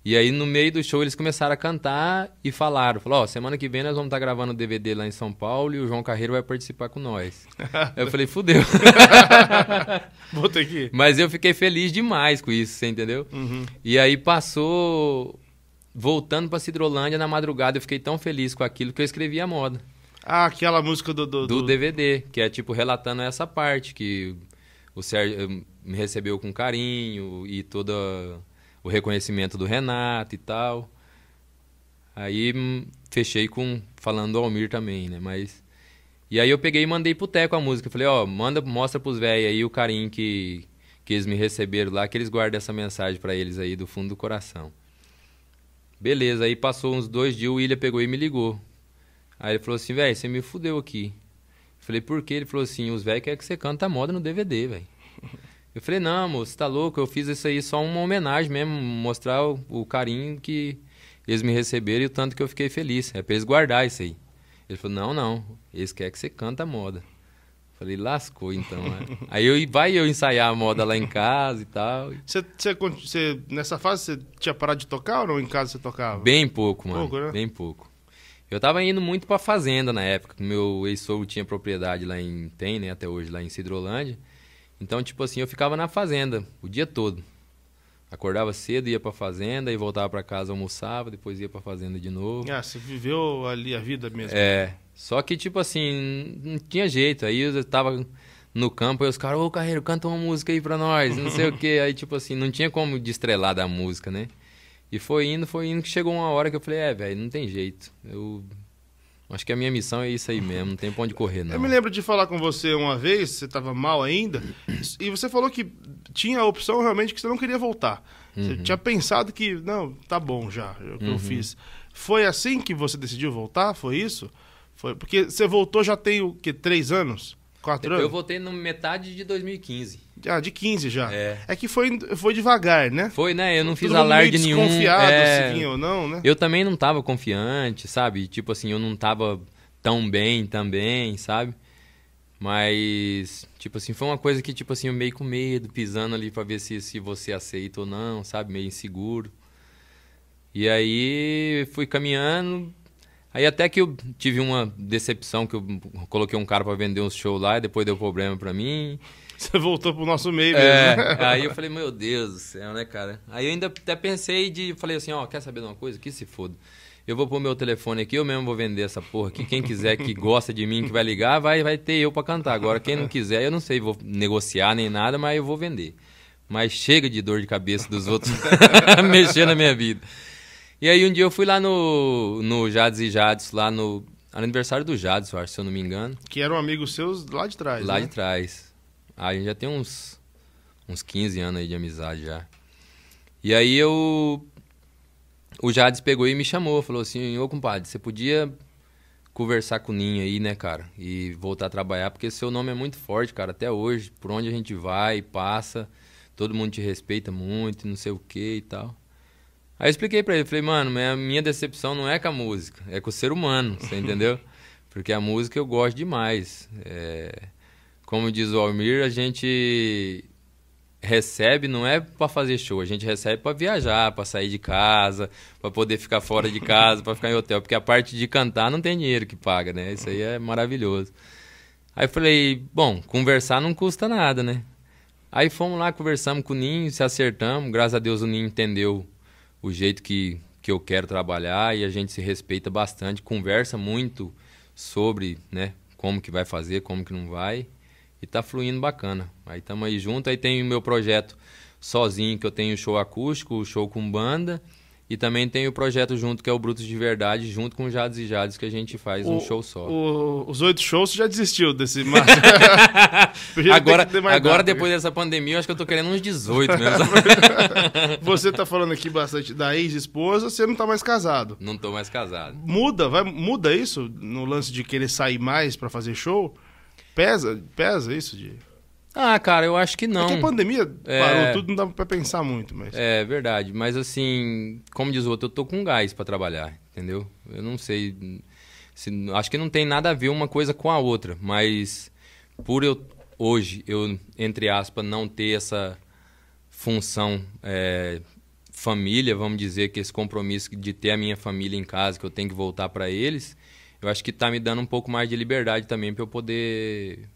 E aí, no meio do show, eles começaram a cantar e falaram: falou, ó, oh, semana que vem nós vamos estar tá gravando o DVD lá em São Paulo e o João Carreiro vai participar com nós. eu falei, fudeu. Mas eu fiquei feliz demais com isso, você entendeu? Uhum. E aí passou. Voltando pra Cidrolândia na madrugada, eu fiquei tão feliz com aquilo que eu escrevi a moda. Ah, aquela música do, do, do... do DVD, que é tipo relatando essa parte, que o Sérgio eh, me recebeu com carinho e toda o reconhecimento do Renato e tal. Aí hum, fechei com falando do Almir também, né? Mas e aí eu peguei e mandei pro Teco a música. Falei, ó, oh, manda, mostra pros velhos aí o carinho que, que eles me receberam lá, que eles guardem essa mensagem para eles aí do fundo do coração. Beleza, aí passou uns dois dias, o William pegou e me ligou. Aí ele falou assim, velho, você me fudeu aqui. Falei, por quê? Ele falou assim, os velhos querem que você canta a moda no DVD, velho. Eu falei, não, moço, tá louco, eu fiz isso aí só uma homenagem mesmo, mostrar o, o carinho que eles me receberam e o tanto que eu fiquei feliz. É pra eles guardar isso aí. Ele falou, não, não, eles querem que você canta a moda. Falei, lascou então. Né? aí eu, vai eu ensaiar a moda lá em casa e tal. Você, você, você nessa fase você tinha parado de tocar ou não em casa você tocava? Bem pouco, mano. Pouco, né? Bem pouco. Eu tava indo muito pra fazenda na época. Meu ex-sogro tinha propriedade lá em. Tem, né? Até hoje, lá em Cidrolândia. Então, tipo assim, eu ficava na fazenda o dia todo. Acordava cedo, ia pra fazenda e voltava para casa, almoçava, depois ia pra fazenda de novo. Ah, você viveu ali a vida mesmo. É. Só que, tipo assim, não tinha jeito. Aí eu tava no campo e os caras, ô Carreiro, canta uma música aí pra nós, não sei o quê. Aí, tipo assim, não tinha como destrelar da música, né? E foi indo, foi indo, que chegou uma hora que eu falei, é, velho, não tem jeito. Eu Acho que a minha missão é isso aí mesmo, não tem pra onde correr, não. Eu me lembro de falar com você uma vez, você estava mal ainda, e você falou que tinha a opção realmente que você não queria voltar. Você uhum. tinha pensado que, não, tá bom já, é o que uhum. eu fiz. Foi assim que você decidiu voltar? Foi isso? Foi porque você voltou já tem o que, três anos? Quatro então, anos? Eu votei no metade de 2015. Ah, de 15 já. É, é que foi, foi devagar, né? Foi, né? Eu não fiz alarde nenhum. desconfiado é... se vinha ou não, né? Eu também não tava confiante, sabe? Tipo assim, eu não tava tão bem também, sabe? Mas, tipo assim, foi uma coisa que, tipo assim, eu meio com medo, pisando ali pra ver se, se você aceita ou não, sabe? Meio inseguro. E aí fui caminhando, Aí até que eu tive uma decepção que eu coloquei um cara para vender um show lá e depois deu problema para mim. Você voltou pro nosso meio é, mesmo. Né? aí eu falei, meu Deus do céu, né, cara? Aí eu ainda até pensei de, falei assim, ó, quer saber de uma coisa? Que se foda. Eu vou pôr meu telefone aqui, eu mesmo vou vender essa porra aqui. Quem quiser que gosta de mim, que vai ligar, vai, vai ter eu para cantar. Agora, quem não quiser, eu não sei, vou negociar nem nada, mas eu vou vender. Mas chega de dor de cabeça dos outros mexendo na minha vida. E aí um dia eu fui lá no, no Jades e Jades, lá no aniversário do Jades, eu acho, se eu não me engano. Que eram um amigos seus lá de trás, Lá né? de trás. Ah, a gente já tem uns, uns 15 anos aí de amizade já. E aí eu... O Jades pegou e me chamou, falou assim, ô compadre, você podia conversar com o Ninho aí, né, cara? E voltar a trabalhar, porque seu nome é muito forte, cara, até hoje. Por onde a gente vai, passa, todo mundo te respeita muito, não sei o que e tal. Aí eu expliquei para ele, falei, mano, a minha decepção não é com a música, é com o ser humano, você entendeu? Porque a música eu gosto demais. É... Como diz o Almir, a gente recebe não é para fazer show, a gente recebe para viajar, para sair de casa, para poder ficar fora de casa, para ficar em hotel, porque a parte de cantar não tem dinheiro que paga, né? Isso aí é maravilhoso. Aí falei, bom, conversar não custa nada, né? Aí fomos lá, conversamos com o Ninho, se acertamos, graças a Deus o Ninho entendeu o jeito que, que eu quero trabalhar e a gente se respeita bastante, conversa muito sobre, né, como que vai fazer, como que não vai, e tá fluindo bacana. Aí estamos aí junto, aí tem o meu projeto sozinho que eu tenho show acústico, show com banda, e também tem o projeto junto, que é o Brutos de Verdade, junto com o Jades e Jades, que a gente faz o, um show só. O, os oito shows você já desistiu desse. agora, agora depois dessa pandemia, eu acho que eu tô querendo uns 18 mesmo. você tá falando aqui bastante da ex-esposa, você não tá mais casado. Não tô mais casado. Muda, vai, muda isso no lance de querer sair mais para fazer show? Pesa, pesa isso de. Ah, cara, eu acho que é não. Porque a pandemia é... parou tudo, não dava pra pensar muito, mas... É, verdade. Mas assim, como diz o outro, eu tô com gás para trabalhar, entendeu? Eu não sei... Se, acho que não tem nada a ver uma coisa com a outra, mas por eu hoje, eu, entre aspas, não ter essa função é, família, vamos dizer, que esse compromisso de ter a minha família em casa, que eu tenho que voltar para eles, eu acho que está me dando um pouco mais de liberdade também para eu poder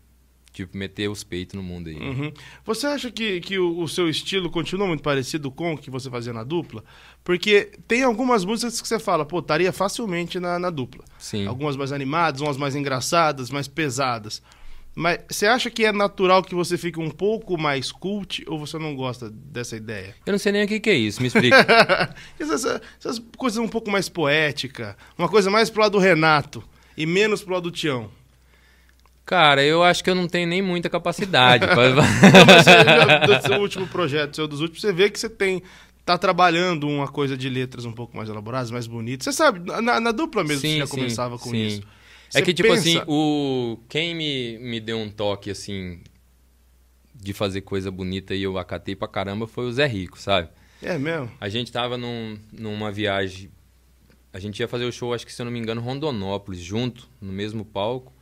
tipo, meter os peitos no mundo aí. Uhum. Você acha que, que o, o, seu estilo continua muito parecido com o que você fazia na dupla? Porque tem algumas músicas que você fala, pô, estaria facilmente na, na dupla. Sim. Algumas mais animadas, umas mais engraçadas, mais pesadas. Mas você acha que é natural que você fique um pouco mais cult ou você não gosta dessa ideia? Eu não sei nem o que, que é isso, me explica. essas, essas coisas um pouco mais poética, uma coisa mais pro lado do Renato e menos pro lado do Tião. Cara, eu acho que eu não tenho nem muita capacidade. pra... não, você, do seu último projeto, seu dos últimos, você vê que você tem tá trabalhando uma coisa de letras um pouco mais elaboradas, mais bonitas. Você sabe, na, na dupla mesmo sim, você já sim, começava com sim. isso. É você é que, tipo assim, o... quem me, me deu um toque, assim, de fazer coisa bonita e eu acatei pra caramba foi o Zé Rico, sabe? É mesmo? A gente tava num, numa viagem. A gente ia fazer o show, acho que se eu não me engano, Rondonópolis, junto, no mesmo palco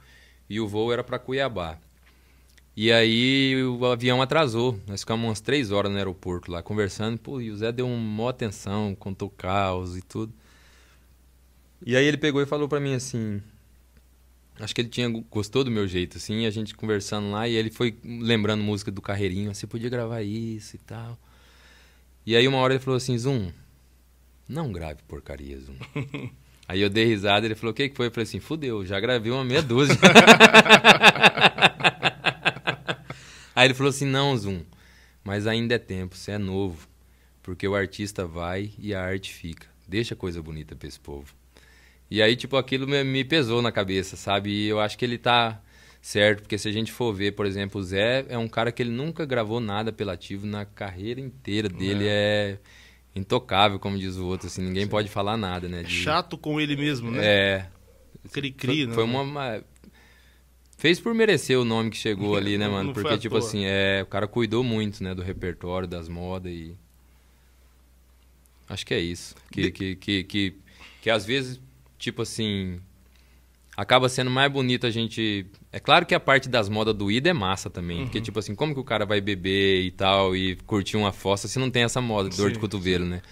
e o voo era para Cuiabá. E aí o avião atrasou. Nós ficamos umas três horas no aeroporto lá conversando. Pô, e o Zé deu uma atenção, contou caos e tudo. E aí ele pegou e falou para mim assim. Acho que ele tinha gostou do meu jeito, assim, a gente conversando lá, e ele foi lembrando música do Carreirinho, você assim, podia gravar isso e tal. E aí uma hora ele falou assim, Zoom, não grave porcaria, Zoom. Aí eu dei risada, ele falou, o que, que foi? Eu falei assim, fudeu, já gravei uma meia dúzia. Aí ele falou assim, não, Zoom, mas ainda é tempo, você é novo. Porque o artista vai e a arte fica. Deixa coisa bonita pra esse povo. E aí, tipo, aquilo me, me pesou na cabeça, sabe? E eu acho que ele tá certo, porque se a gente for ver, por exemplo, o Zé é um cara que ele nunca gravou nada apelativo na carreira inteira dele. é, é intocável, como diz o outro, assim, ninguém Sim. pode falar nada, né? De... É chato com ele mesmo, né? É. Cri -cri, foi, né? foi uma, uma, Fez por merecer o nome que chegou ali, né, mano? Porque, tipo toa. assim, é, o cara cuidou muito, né, do repertório, das modas e. Acho que é isso. Que, de... que, que, que, que, às vezes, tipo assim, acaba sendo mais bonito a gente. É claro que a parte das modas do ida é massa também. Uhum. Porque, tipo assim, como que o cara vai beber e tal e curtir uma fossa se não tem essa moda dor sim, de cotovelo, sim. né?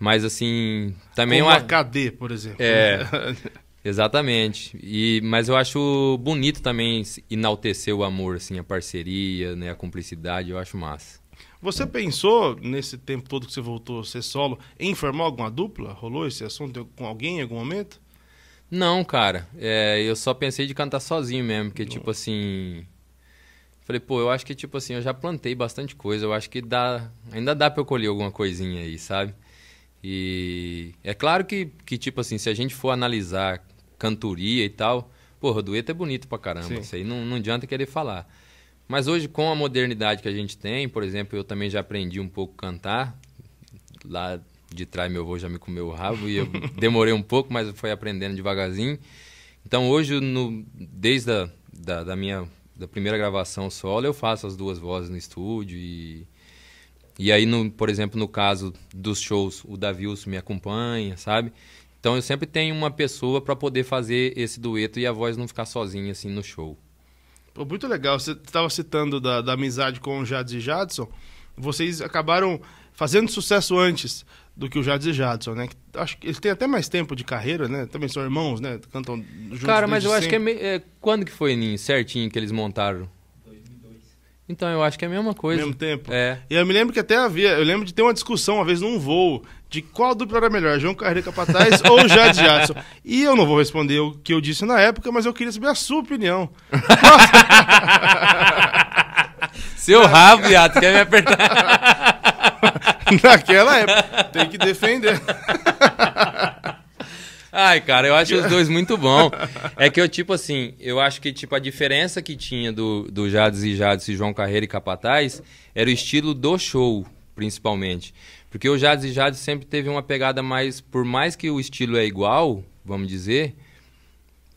Mas, assim, também. Como uma KD, por exemplo. É. exatamente. E, mas eu acho bonito também enaltecer o amor, assim, a parceria, né, a cumplicidade, eu acho massa. Você pensou, nesse tempo todo que você voltou a ser solo, em formar alguma dupla? Rolou esse assunto com alguém em algum momento? Não, cara. É, eu só pensei de cantar sozinho mesmo, porque, Nossa. tipo assim. Falei, pô, eu acho que, tipo assim, eu já plantei bastante coisa, eu acho que dá. Ainda dá pra eu colher alguma coisinha aí, sabe? E é claro que, que tipo assim, se a gente for analisar cantoria e tal, porra, dueto é bonito pra caramba. Sim. Isso aí não, não adianta querer falar. Mas hoje, com a modernidade que a gente tem, por exemplo, eu também já aprendi um pouco cantar lá de trás meu avô já me comeu o rabo e eu demorei um pouco, mas foi aprendendo devagarzinho. Então hoje, no, desde a da, da minha da primeira gravação solo, eu faço as duas vozes no estúdio e e aí, no, por exemplo, no caso dos shows, o Davilson me acompanha, sabe? Então eu sempre tenho uma pessoa para poder fazer esse dueto e a voz não ficar sozinha assim no show. Pô, muito legal. Você estava citando da, da amizade com o Jads e Jadson. Vocês acabaram fazendo sucesso antes do que o Jads e Jadson, né? Acho que eles têm até mais tempo de carreira, né? Também são irmãos, né? Cantam juntos. Cara, mas eu acho que é, me... é, Quando que foi Ninho, certinho que eles montaram? 2002. Então, eu acho que é a mesma coisa. Mesmo tempo. É. E eu me lembro que até havia. Eu lembro de ter uma discussão uma vez num voo de qual dupla era melhor, João Carreira Capataz ou Jade Jadson. E eu não vou responder o que eu disse na época, mas eu queria saber a sua opinião. Seu rabo, viado, quer me apertar. Naquela época. Tem que defender. Ai, cara, eu acho os dois muito bom. É que eu, tipo assim, eu acho que tipo a diferença que tinha do, do Jades e Jades e João Carreira e Capataz era o estilo do show, principalmente. Porque o Jades e Jades sempre teve uma pegada mais. Por mais que o estilo é igual, vamos dizer,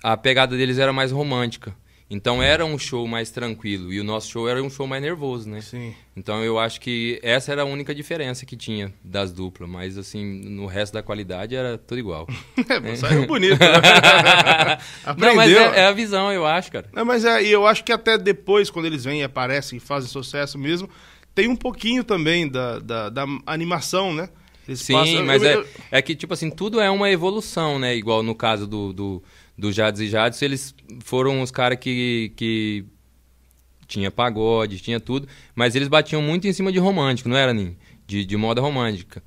a pegada deles era mais romântica. Então era um show mais tranquilo e o nosso show era um show mais nervoso, né? Sim. Então eu acho que essa era a única diferença que tinha das duplas, mas assim, no resto da qualidade era tudo igual. é, saiu bonito. Né? Não, mas é, é, a visão, eu acho, cara. Não, mas é, e eu acho que até depois, quando eles vêm e aparecem e fazem sucesso mesmo, tem um pouquinho também da, da, da animação, né? Eles Sim, passam... mas eu, é, eu... é, é que, tipo assim, tudo é uma evolução, né? Igual no caso do, do do Jades e Jades, eles foram os caras que, que tinha pagode, tinha tudo, mas eles batiam muito em cima de romântico, não era, nem de, de, moda romântica.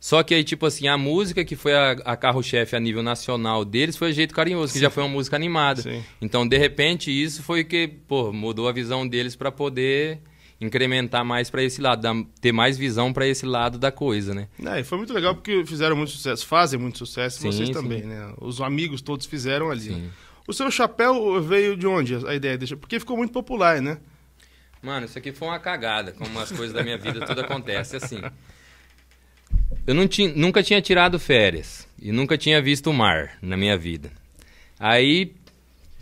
Só que aí, tipo assim, a música que foi a, a carro-chefe a nível nacional deles foi o Jeito Carinhoso, que já foi uma música animada. Sim. Então, de repente, isso foi que, pô, mudou a visão deles para poder incrementar mais para esse lado, ter mais visão para esse lado da coisa, né? É, e foi muito legal porque fizeram muito sucesso, fazem muito sucesso, sim, vocês sim. também, né? Os amigos todos fizeram ali. Sim. O seu chapéu veio de onde a ideia? Deixa, porque ficou muito popular, né? Mano, isso aqui foi uma cagada, como as coisas da minha vida tudo acontece assim. Eu não tinha, nunca tinha tirado férias e nunca tinha visto o mar na minha vida. Aí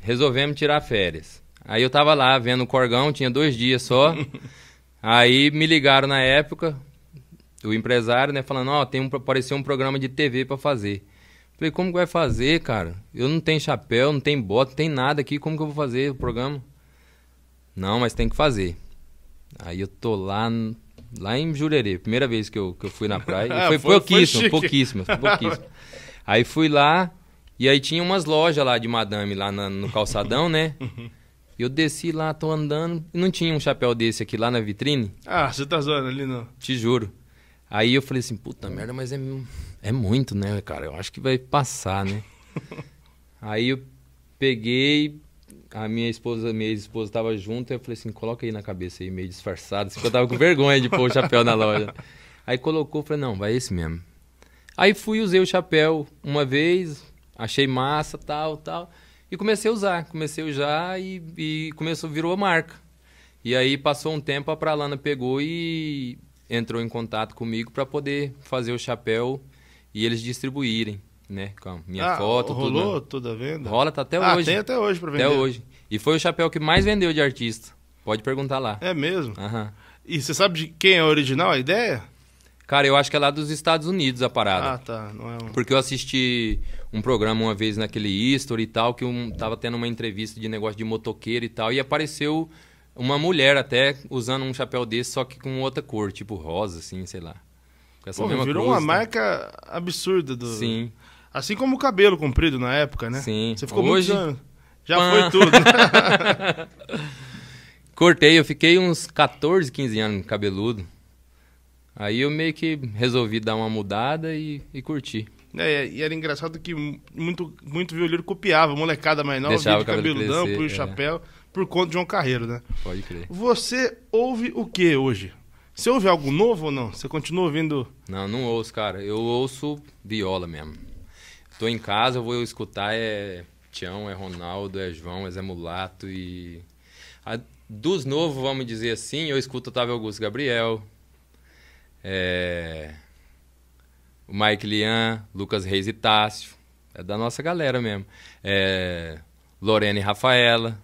resolvemos tirar férias. Aí eu tava lá vendo o Corgão, tinha dois dias só. aí me ligaram na época, o empresário, né, falando, ó, oh, tem um, apareceu um programa de TV para fazer. Falei, como que vai fazer, cara? Eu não tenho chapéu, não tenho bota, não tem nada aqui, como que eu vou fazer o programa? Não, mas tem que fazer. Aí eu tô lá, lá em Jurerê, primeira vez que eu, que eu fui na praia. Ah, foi, foi pouquíssimo, foi pouquíssimo, pouquíssimo. aí fui lá, e aí tinha umas lojas lá de madame, lá na, no calçadão, né? Eu desci lá, tô andando, não tinha um chapéu desse aqui lá na vitrine. Ah, você tá zoando ali não? Te juro. Aí eu falei assim, puta merda, mas é, é muito, né, cara? Eu acho que vai passar, né? aí eu peguei, a minha esposa, minha esposa tava junto, eu falei assim, coloca aí na cabeça aí, meio disfarçado, assim, porque eu tava com vergonha de pôr o chapéu na loja. Aí colocou, falei, não, vai esse mesmo. Aí fui, usei o chapéu uma vez, achei massa, tal, tal. E comecei a usar, comecei a usar e, e começou, virou a marca. E aí passou um tempo, a Pralana pegou e entrou em contato comigo para poder fazer o chapéu e eles distribuírem, né? Com minha ah, foto, rolou tudo, toda a venda? Rola, tá até ah, hoje. tem até hoje para vender. Até hoje. E foi o chapéu que mais vendeu de artista. Pode perguntar lá. É mesmo? Aham. Uhum. E você sabe de quem é original a ideia? Cara, eu acho que é lá dos Estados Unidos a parada. Ah, tá. Não é um... Porque eu assisti um programa uma vez naquele History e tal, que um, tava tendo uma entrevista de negócio de motoqueiro e tal, e apareceu uma mulher até usando um chapéu desse, só que com outra cor, tipo rosa, assim, sei lá. Com essa Pô, mesma virou coisa, uma tá? marca absurda do. Sim. Assim como o cabelo comprido na época, né? Sim. Você ficou Hoje... muito. Já Pã. foi tudo. Cortei, eu fiquei uns 14, 15 anos cabeludo. Aí eu meio que resolvi dar uma mudada e, e curti. É, e era engraçado que muito, muito violino copiava, molecada mais nova, Deixava de cabelo, cabelo é. chapéu, por conta de um carreiro, né? Pode crer. Você ouve o que hoje? Você ouve algo novo ou não? Você continua ouvindo? Não, não ouço, cara. Eu ouço viola mesmo. Tô em casa, eu vou escutar é Tião, é Ronaldo, é João, é Zé Mulato e... A, dos novos, vamos dizer assim, eu escuto Otávio Augusto Gabriel, é... O Mike Lian, Lucas Reis e Tássio. É da nossa galera mesmo. É... Lorena e Rafaela.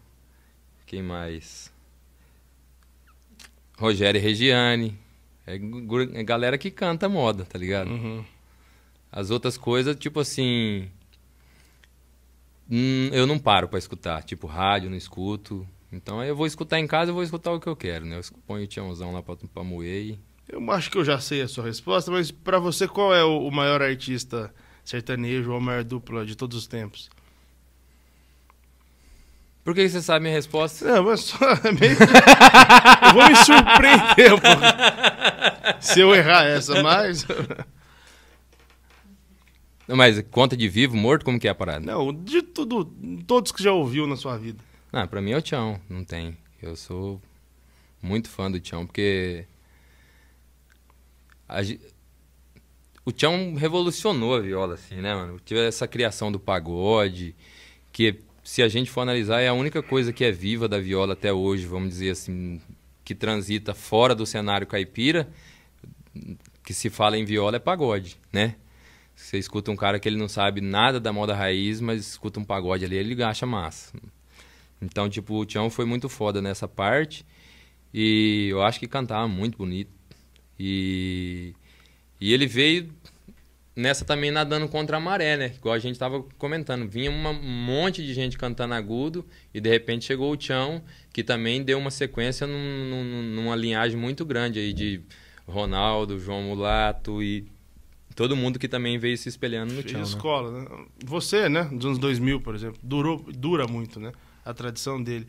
Quem mais? Rogério e Regiane. É, é galera que canta moda, tá ligado? Uhum. As outras coisas, tipo assim. Hum, eu não paro para escutar. Tipo, rádio, não escuto. Então eu vou escutar em casa, eu vou escutar o que eu quero, né? Eu ponho o Tiãozão lá pra, pra moer e eu acho que eu já sei a sua resposta, mas para você, qual é o maior artista sertanejo ou a maior dupla de todos os tempos? Por que você sabe a minha resposta? Não, mas só é meio... eu vou me surpreender pô, se eu errar essa, mas... mas conta de vivo, morto, como que é a parada? Não, de tudo, todos que já ouviu na sua vida. Não, ah, pra mim é o Tião, não tem. Eu sou muito fã do Tião, porque a, o Tião revolucionou a viola, assim, né, mano? Teve essa criação do pagode, que se a gente for analisar, é a única coisa que é viva da viola até hoje, vamos dizer assim, que transita fora do cenário caipira, que se fala em viola é pagode, né? Você escuta um cara que ele não sabe nada da moda raiz, mas escuta um pagode ali, ele acha massa. Então, tipo, o Tião foi muito foda nessa parte. E eu acho que cantava muito bonito. E, e ele veio nessa também nadando contra a maré, né? Igual a gente estava comentando. Vinha um monte de gente cantando agudo e de repente chegou o Tião, que também deu uma sequência num, num, numa linhagem muito grande aí de Ronaldo, João Mulato e todo mundo que também veio se espelhando no Tião. Né? escola, né? né? Você, né? Dos anos 2000, por exemplo, durou, dura muito, né? A tradição dele.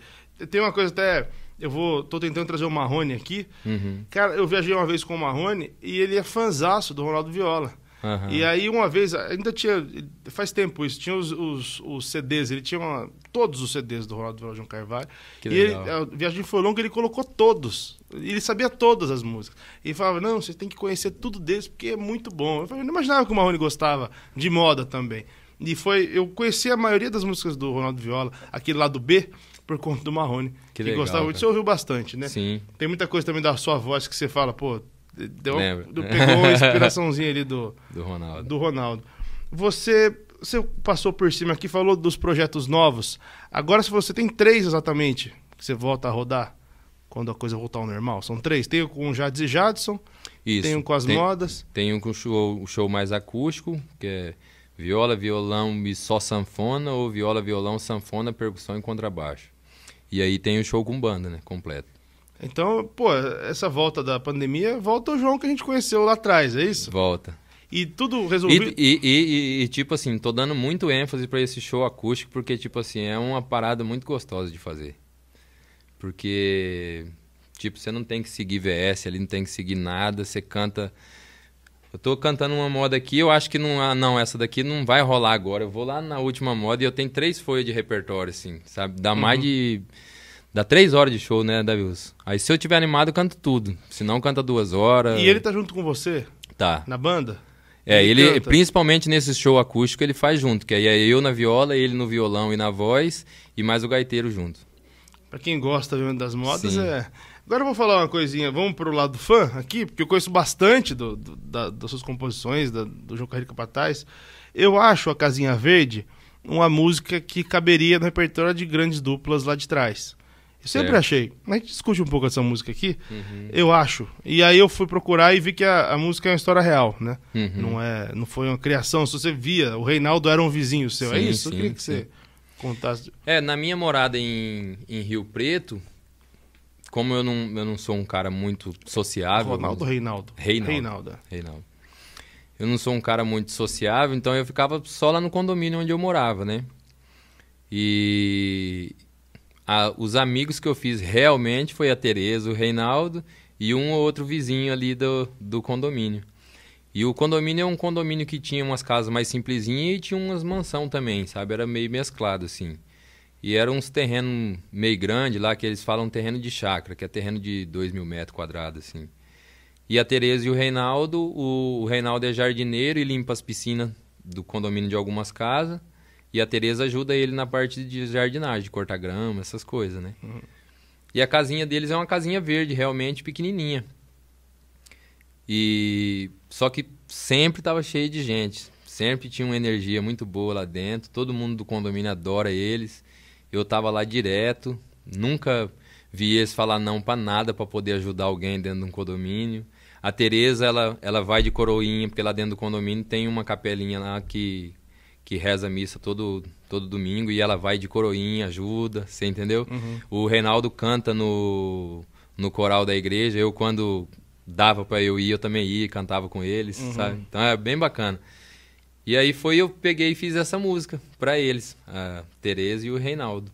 Tem uma coisa até eu vou. tô tentando trazer o Marrone aqui. Uhum. Cara, eu viajei uma vez com o Marrone e ele é fanzaço do Ronaldo Viola. Uhum. E aí, uma vez, ainda tinha. Faz tempo isso, tinha os, os, os CDs, ele tinha uma, todos os CDs do Ronaldo Viola João Carvalho. Que e legal. ele, a viagem foi longa, ele colocou todos. Ele sabia todas as músicas. E ele falava: não, você tem que conhecer tudo deles porque é muito bom. Eu, falei, eu não imaginava que o Marrone gostava de moda também. E foi. Eu conheci a maioria das músicas do Ronaldo Viola, aquele lá do B por conta do Marrone. Que, legal, gostava muito. Você ouviu bastante, né? Sim. Tem muita coisa também da sua voz que você fala, pô, deu, pegou uma inspiraçãozinha ali do, do Ronaldo. Do Ronaldo. Você, você passou por cima aqui, falou dos projetos novos. Agora, se você tem três exatamente que você volta a rodar quando a coisa voltar ao normal, são três. Tem com o Jadson e Jadson, Isso. tem um com as tem, modas. Tem um com o show, o show mais acústico, que é viola, violão e só sanfona, ou viola, violão, sanfona, percussão e contrabaixo. E aí tem o show com banda, né? Completo. Então, pô, essa volta da pandemia, volta o João que a gente conheceu lá atrás, é isso? Volta. E tudo resolvido. E, e, e, e, tipo assim, tô dando muito ênfase para esse show acústico, porque, tipo assim, é uma parada muito gostosa de fazer. Porque, tipo, você não tem que seguir VS ali, não tem que seguir nada, você canta eu tô cantando uma moda aqui, eu acho que não, ah, não, essa daqui não vai rolar agora. Eu vou lá na última moda e eu tenho três folhas de repertório, assim, sabe? Dá uhum. mais de. Dá três horas de show, né, Davius? Aí se eu tiver animado, eu canto tudo. Se não, canta duas horas. E ele tá junto com você? Tá. Na banda? É, ele, ele principalmente nesse show acústico, ele faz junto, que aí é eu na viola, ele no violão e na voz, e mais o gaiteiro junto. Pra quem gosta das modas, Sim. é Agora eu vou falar uma coisinha, vamos pro lado fã aqui, porque eu conheço bastante do, do da, das suas composições, da, do João Carreiro Capataz. Eu acho a Casinha Verde uma música que caberia no repertório de grandes duplas lá de trás. Eu sempre é. achei. A gente discute um pouco essa música aqui, uhum. eu acho. E aí eu fui procurar e vi que a, a música é uma história real, né? Uhum. Não, é, não foi uma criação. Se você via, o Reinaldo era um vizinho seu, é sim, é isso? Sim, eu queria que sim. você contasse. É, na minha morada em, em Rio Preto, como eu não, eu não sou um cara muito sociável. Ronaldo Reinaldo? Reinaldo. Reinaldo. Reinaldo. Eu não sou um cara muito sociável, então eu ficava só lá no condomínio onde eu morava, né? E a, os amigos que eu fiz realmente foi a Tereza, o Reinaldo e um ou outro vizinho ali do, do condomínio. E o condomínio é um condomínio que tinha umas casas mais simplesinhas e tinha umas mansão também, sabe? Era meio mesclado, assim. E eram uns terrenos meio grande lá, que eles falam terreno de chácara, que é terreno de 2 mil metros quadrados, assim. E a Tereza e o Reinaldo, o, o Reinaldo é jardineiro e limpa as piscinas do condomínio de algumas casas. E a Tereza ajuda ele na parte de jardinagem, de cortar grama, essas coisas, né? Uhum. E a casinha deles é uma casinha verde, realmente pequenininha. E só que sempre estava cheio de gente, sempre tinha uma energia muito boa lá dentro, todo mundo do condomínio adora eles. Eu tava lá direto, nunca vi eles falar não para nada para poder ajudar alguém dentro de um condomínio. A Tereza, ela, ela vai de coroinha, porque lá dentro do condomínio tem uma capelinha lá que, que reza missa todo, todo domingo e ela vai de coroinha, ajuda, você entendeu? Uhum. O Reinaldo canta no, no coral da igreja. Eu, quando dava para eu ir, eu também ia, cantava com eles, uhum. sabe? Então é bem bacana. E aí foi eu peguei e fiz essa música para eles, a Tereza e o Reinaldo.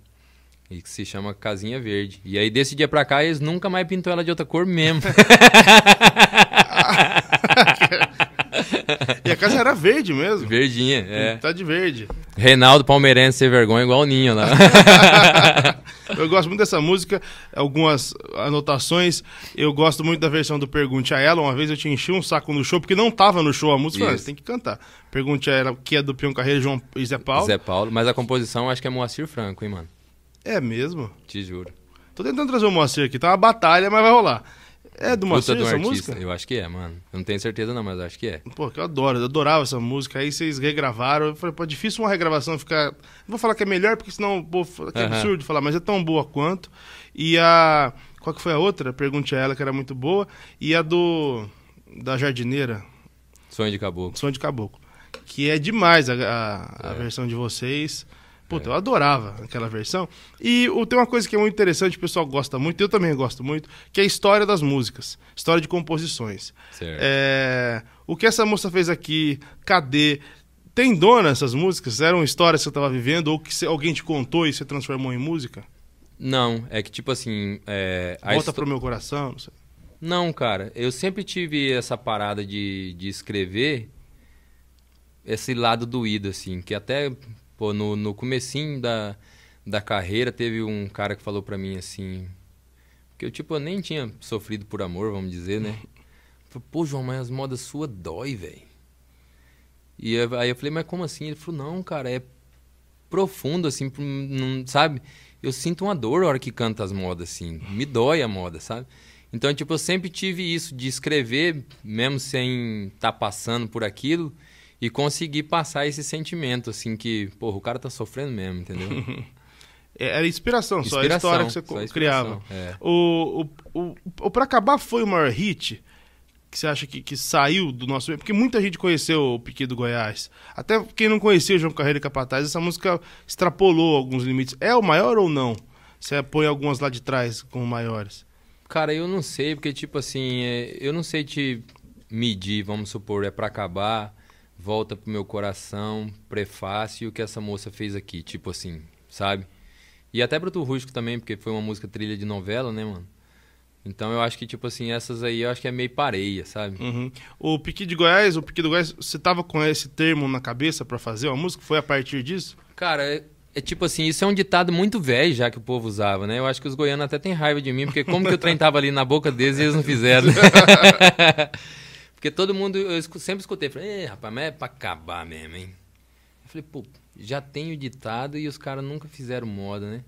E que se chama Casinha Verde. E aí desse dia pra cá eles nunca mais pintou ela de outra cor mesmo. e a casa era verde mesmo. Verdinha, é. Tá de verde. Reinaldo palmeirense sem vergonha igual o Ninho lá. Eu gosto muito dessa música, algumas anotações. Eu gosto muito da versão do Pergunte a Ela. Uma vez eu te enchi um saco no show, porque não tava no show a música. Falei, ah, tem que cantar. Pergunte a Ela, que é do Pion Carreiro, João e Zé Paulo. Zé Paulo, mas a composição acho que é Moacir Franco, hein, mano? É mesmo? Te juro. Tô tentando trazer o Moacir aqui, tá uma batalha, mas vai rolar. É do Macedo essa artista. música? Eu acho que é, mano. Eu não tenho certeza não, mas eu acho que é. Pô, que eu adoro, eu adorava essa música. Aí vocês regravaram. Eu falei, pô, é difícil uma regravação ficar... Não vou falar que é melhor, porque senão, pô, que é absurdo falar, mas é tão boa quanto. E a... Qual que foi a outra? Pergunte a ela, que era muito boa. E a do... Da Jardineira. Sonho de Caboclo. Sonho de Caboclo. Que é demais a, a, é. a versão de vocês. Puta, eu adorava aquela versão. E o, tem uma coisa que é muito interessante, o pessoal gosta muito, eu também gosto muito, que é a história das músicas, história de composições. É, o que essa moça fez aqui, cadê? Tem dona essas músicas? Eram histórias que você estava vivendo ou que cê, alguém te contou e você transformou em música? Não, é que tipo assim. É, Volta pro meu coração, não sei. Não, cara, eu sempre tive essa parada de, de escrever esse lado doído, assim, que até Pô, no, no comecinho da, da carreira teve um cara que falou para mim assim, que eu tipo eu nem tinha sofrido por amor, vamos dizer, né? Falei, pô, João, mas as modas suas dói, velho. E eu, aí eu falei, mas como assim? Ele falou, não, cara, é profundo, assim, não, sabe? Eu sinto uma dor na hora que canta as modas, assim. Me dói a moda, sabe? Então, tipo, eu sempre tive isso de escrever, mesmo sem estar tá passando por aquilo, e conseguir passar esse sentimento, assim, que, porra, o cara tá sofrendo mesmo, entendeu? É, era inspiração, só a história que você criava. É. O, o, o, o Pra Acabar foi o maior hit que você acha que, que saiu do nosso... Porque muita gente conheceu o Piqui do Goiás. Até quem não conhecia o João Carreira e Capataz, essa música extrapolou alguns limites. É o maior ou não? Você põe algumas lá de trás como maiores. Cara, eu não sei, porque, tipo assim, é, eu não sei te medir, vamos supor, é para acabar volta pro meu coração, prefácio, o que essa moça fez aqui, tipo assim, sabe? E até pro Tu Rústico também, porque foi uma música trilha de novela, né, mano? Então eu acho que, tipo assim, essas aí eu acho que é meio pareia, sabe? Uhum. O Piqui de Goiás, o Piqui do Goiás, você tava com esse termo na cabeça para fazer uma música? Foi a partir disso? Cara, é, é, tipo assim, isso é um ditado muito velho já que o povo usava, né? Eu acho que os goianos até têm raiva de mim, porque como que eu trem tava ali na boca deles e eles não fizeram? Né? Porque todo mundo, eu sempre escutei, falei, rapaz, mas é pra acabar mesmo, hein? Eu falei, pô, já tenho ditado e os caras nunca fizeram moda, né?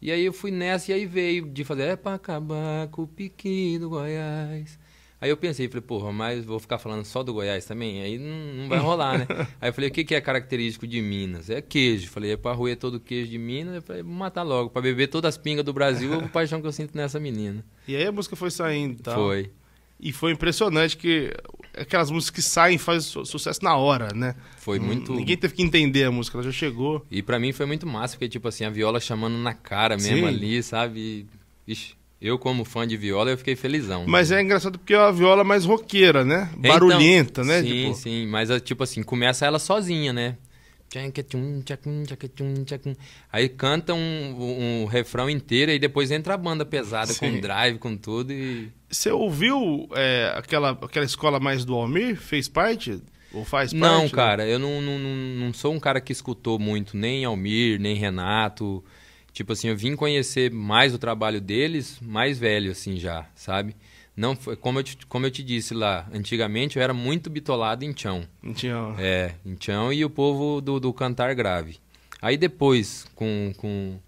E aí eu fui nessa e aí veio de fazer, é pra acabar com o pequeno Goiás. Aí eu pensei, falei, porra, mas vou ficar falando só do Goiás também? Aí não, não vai rolar, né? aí eu falei, o que, que é característico de Minas? É queijo. Falei, é pra arruer todo o queijo de Minas. Eu falei, vou matar logo. Pra beber todas as pingas do Brasil, é o paixão que eu sinto nessa menina. E aí a música foi saindo, tá? Foi. E foi impressionante que aquelas músicas que saem fazem su sucesso na hora, né? Foi hum, muito. Ninguém teve que entender a música, ela já chegou. E para mim foi muito massa, porque, tipo assim, a viola chamando na cara mesmo Sim. ali, sabe? Ixi. Eu, como fã de viola, eu fiquei felizão. Mas né? é engraçado porque é uma viola mais roqueira, né? É, então, Barulhenta, então, né? Sim, tipo... sim. Mas, tipo assim, começa ela sozinha, né? Aí canta um, um refrão inteiro e depois entra a banda pesada Sim. com drive, com tudo. E... Você ouviu é, aquela, aquela escola mais do Almir? Fez parte? Ou faz parte? Não, né? cara, eu não, não, não sou um cara que escutou muito nem Almir, nem Renato. Tipo assim, eu vim conhecer mais o trabalho deles mais velho, assim, já, sabe? Não foi, como eu, te, como eu te disse lá, antigamente eu era muito bitolado em chão. Em chão. É, em chão e o povo do, do cantar grave. Aí depois, com, com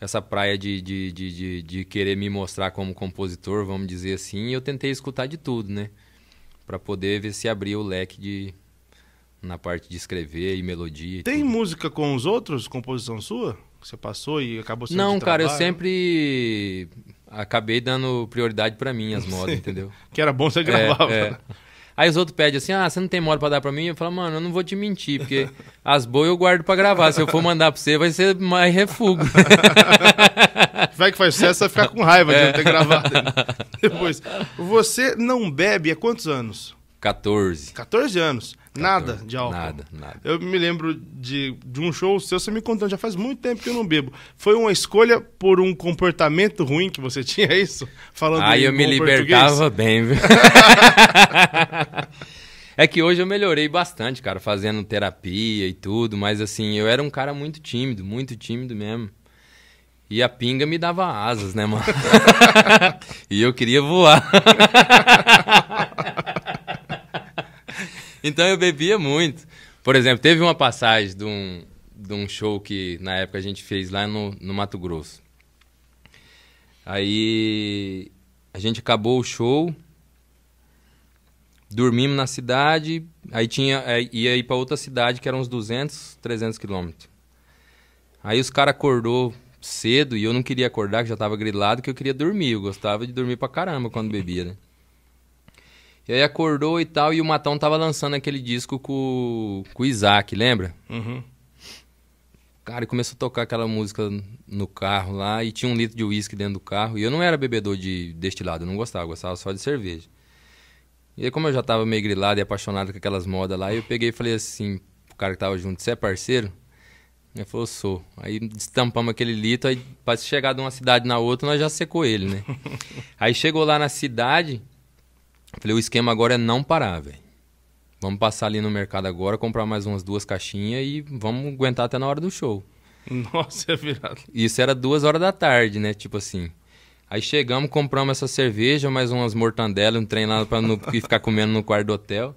essa praia de, de, de, de, de querer me mostrar como compositor, vamos dizer assim, eu tentei escutar de tudo, né? Para poder ver se abria o leque de, na parte de escrever e melodia. E Tem tudo. música com os outros, composição sua? Que você passou e acabou sendo Não, cara, trabalho? eu sempre acabei dando prioridade para mim as modas, Sim. entendeu? Que era bom você é, gravava. É, é. Aí os outros pedem assim, ah, você não tem moda para dar para mim? Eu falo, mano, eu não vou te mentir, porque as boas eu guardo para gravar. Se eu for mandar para você, vai ser mais refugo. vai que faz sucesso, vai ficar com raiva de é. não ter gravado. Depois, você não bebe há quantos anos? 14. 14 anos. Tá nada de álcool? Nada, nada. Eu me lembro de, de um show seu, você me contando, já faz muito tempo que eu não bebo. Foi uma escolha por um comportamento ruim que você tinha, é isso? Falando Aí eu me libertava bem, viu? é que hoje eu melhorei bastante, cara, fazendo terapia e tudo, mas assim, eu era um cara muito tímido, muito tímido mesmo. E a pinga me dava asas, né, mano? e eu queria voar. Então eu bebia muito. Por exemplo, teve uma passagem de um, de um show que na época a gente fez lá no, no Mato Grosso. Aí a gente acabou o show, dormimos na cidade, aí tinha ia ir para outra cidade que era uns 200, 300 quilômetros. Aí os caras acordou cedo e eu não queria acordar, que já tava grilado, que eu queria dormir. Eu gostava de dormir pra caramba quando bebia, né? E aí acordou e tal, e o Matão tava lançando aquele disco com, com o Isaac, lembra? Uhum. Cara, e começou a tocar aquela música no carro lá, e tinha um litro de uísque dentro do carro. E eu não era bebedor de destilado, eu não gostava, eu gostava só de cerveja. E aí, como eu já tava meio grilado e apaixonado com aquelas modas lá, eu peguei e falei assim pro cara que tava junto, você é parceiro? Ele falou, sou. Aí destampamos aquele litro, aí pra chegar de uma cidade na outra, nós já secou ele, né? aí chegou lá na cidade, Falei, o esquema agora é não parar, velho. Vamos passar ali no mercado agora, comprar mais umas duas caixinhas e vamos aguentar até na hora do show. Nossa, é virado. Isso era duas horas da tarde, né? Tipo assim. Aí chegamos, compramos essa cerveja, mais umas mortandelas, um trem lá pra não ficar comendo no quarto do hotel.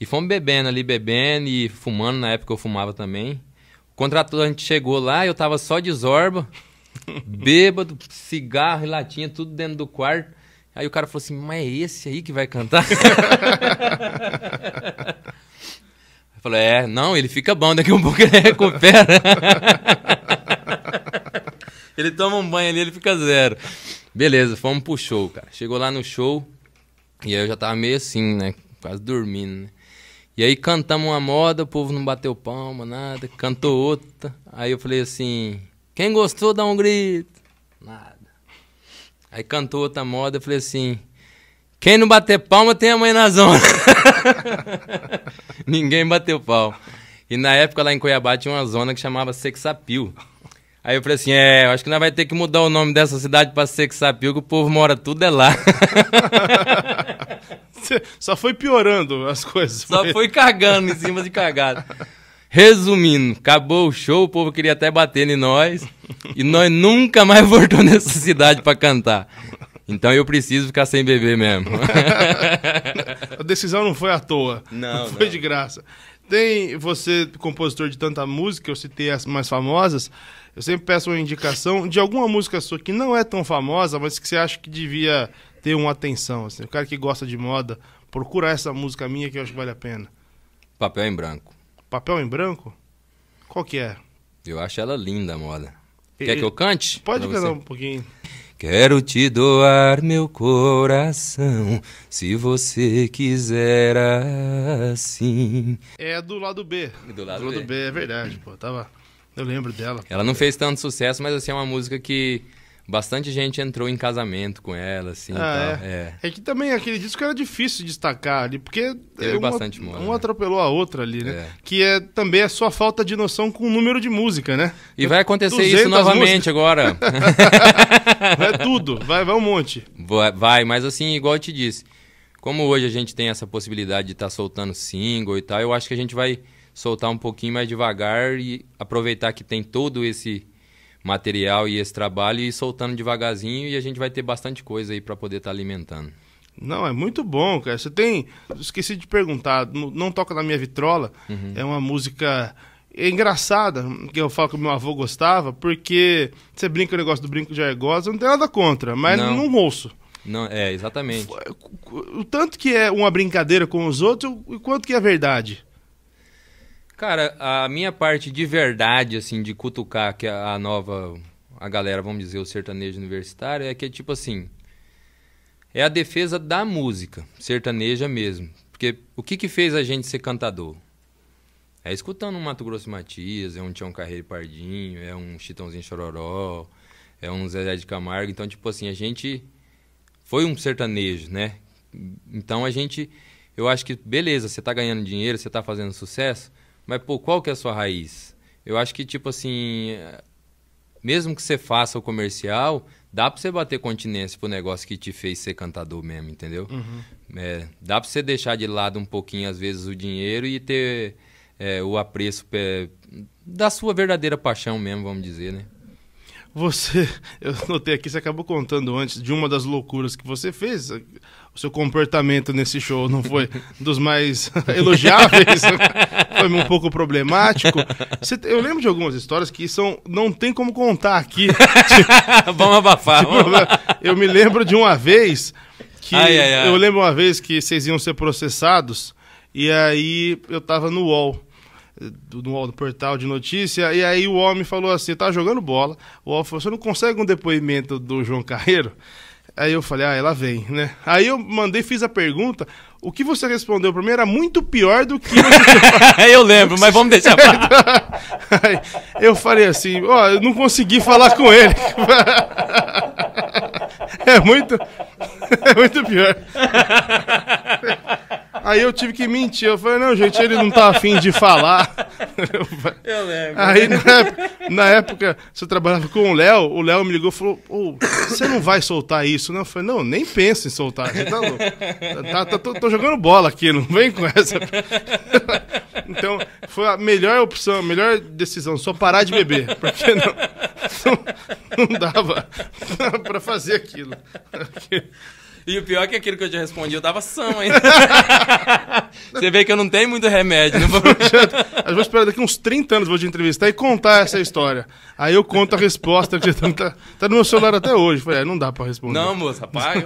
E fomos bebendo ali, bebendo e fumando. Na época eu fumava também. O contratante chegou lá, eu tava só de zorba, bêbado, cigarro e latinha, tudo dentro do quarto. Aí o cara falou assim: Mas é esse aí que vai cantar? eu falei: É, não, ele fica bom, daqui a um pouco ele recupera. ele toma um banho ali, ele fica zero. Beleza, fomos pro show, cara. Chegou lá no show e aí eu já tava meio assim, né? Quase dormindo, né? E aí cantamos uma moda, o povo não bateu palma, nada, cantou outra. Aí eu falei assim: Quem gostou, dá um grito. Nada. Aí cantou outra moda, eu falei assim: quem não bater palma tem a mãe na zona. Ninguém bateu palma. E na época lá em Cuiabá tinha uma zona que chamava Sexapil. Aí eu falei assim: é, eu acho que nós vai ter que mudar o nome dessa cidade pra Sexapil, que o povo mora tudo é lá. Só foi piorando as coisas. Só foi cagando em cima de cagada. Resumindo, acabou o show, o povo queria até bater em nós. e nós nunca mais voltou nessa cidade para cantar. Então eu preciso ficar sem beber mesmo. a decisão não foi à toa. Não, não foi não. de graça. Tem você, compositor de tanta música, eu citei as mais famosas. Eu sempre peço uma indicação de alguma música sua que não é tão famosa, mas que você acha que devia ter uma atenção. Assim. O cara que gosta de moda, procura essa música minha que eu acho que vale a pena. Papel em branco. Papel em branco? Qual que é? Eu acho ela linda a moda. E, Quer que eu cante? Pode cantar um pouquinho. Quero te doar meu coração, se você quiser assim. É do lado B. Do lado, do lado B. B. é verdade, pô. Tava... Eu lembro dela. Ela não fez tanto sucesso, mas assim, é uma música que Bastante gente entrou em casamento com ela, assim. Ah, então, é. é. é. que também aquele disco era difícil destacar ali, porque Teve uma, bastante moda, um né? atropelou a outra ali, né? É. Que é também a sua falta de noção com o número de música, né? E vai acontecer isso novamente músicas. agora. vai tudo, vai, vai um monte. Vai, vai, mas assim, igual eu te disse, como hoje a gente tem essa possibilidade de estar tá soltando single e tal, eu acho que a gente vai soltar um pouquinho mais devagar e aproveitar que tem todo esse material e esse trabalho e soltando devagarzinho e a gente vai ter bastante coisa aí para poder estar tá alimentando. Não, é muito bom, cara. Você tem. Esqueci de perguntar, Não Toca na Minha Vitrola uhum. é uma música é engraçada, que eu falo que meu avô gostava, porque você brinca o negócio do brinco de argosa, não tem nada contra, mas não, não ouço. Não, é, exatamente. O tanto que é uma brincadeira com os outros, e quanto que é verdade. Cara, a minha parte de verdade, assim, de cutucar que a, a nova, a galera, vamos dizer, o sertanejo universitário, é que é tipo assim, é a defesa da música, sertaneja mesmo. Porque o que que fez a gente ser cantador? É escutando um Mato Grosso Matias, é um Tião Carreiro Pardinho, é um Chitãozinho Chororó, é um Zezé de Camargo. Então, tipo assim, a gente foi um sertanejo, né? Então a gente, eu acho que, beleza, você tá ganhando dinheiro, você tá fazendo sucesso, mas, pô, qual que é a sua raiz? Eu acho que, tipo assim, mesmo que você faça o comercial, dá pra você bater continência pro negócio que te fez ser cantador mesmo, entendeu? Uhum. É, dá pra você deixar de lado um pouquinho, às vezes, o dinheiro e ter é, o apreço é, da sua verdadeira paixão mesmo, vamos dizer, né? Você, eu notei aqui, você acabou contando antes de uma das loucuras que você fez o seu comportamento nesse show não foi dos mais elogiáveis, né? foi um pouco problemático. Você, eu lembro de algumas histórias que são não tem como contar aqui. tipo, vamos abafar. Tipo, vamos eu me lembro de uma vez que ai, ai, ai. eu lembro uma vez que vocês iam ser processados e aí eu tava no UOL no do, do portal de notícia, e aí o homem falou assim, tá jogando bola, o homem falou, você não consegue um depoimento do João Carreiro? Aí eu falei, ah, ela vem, né? Aí eu mandei, fiz a pergunta. O que você respondeu pra mim era muito pior do que. eu lembro, mas vamos deixar pra... eu falei assim, ó, oh, eu não consegui falar com ele. é muito. É muito pior. Aí eu tive que mentir. Eu falei, não, gente, ele não tá afim de falar. Eu lembro. Aí na época, na época se eu trabalhava com o Léo, o Léo me ligou e falou: você não vai soltar isso, não? Eu falei, não, nem pensa em soltar. Estou tá louco. Tá, tá, tô, tô, jogando bola aqui, não vem com essa. Então, foi a melhor opção, a melhor decisão, só parar de beber. Porque não, não, não dava pra fazer aquilo. E o pior é que aquilo que eu te respondi, eu tava são ainda. Você vê que eu não tenho muito remédio. Não vou... eu vou esperar daqui uns 30 anos, vou te entrevistar e contar essa história. Aí eu conto a resposta que tá, tá no meu celular até hoje. Falei, é, não dá pra responder. Não, moça, rapaz.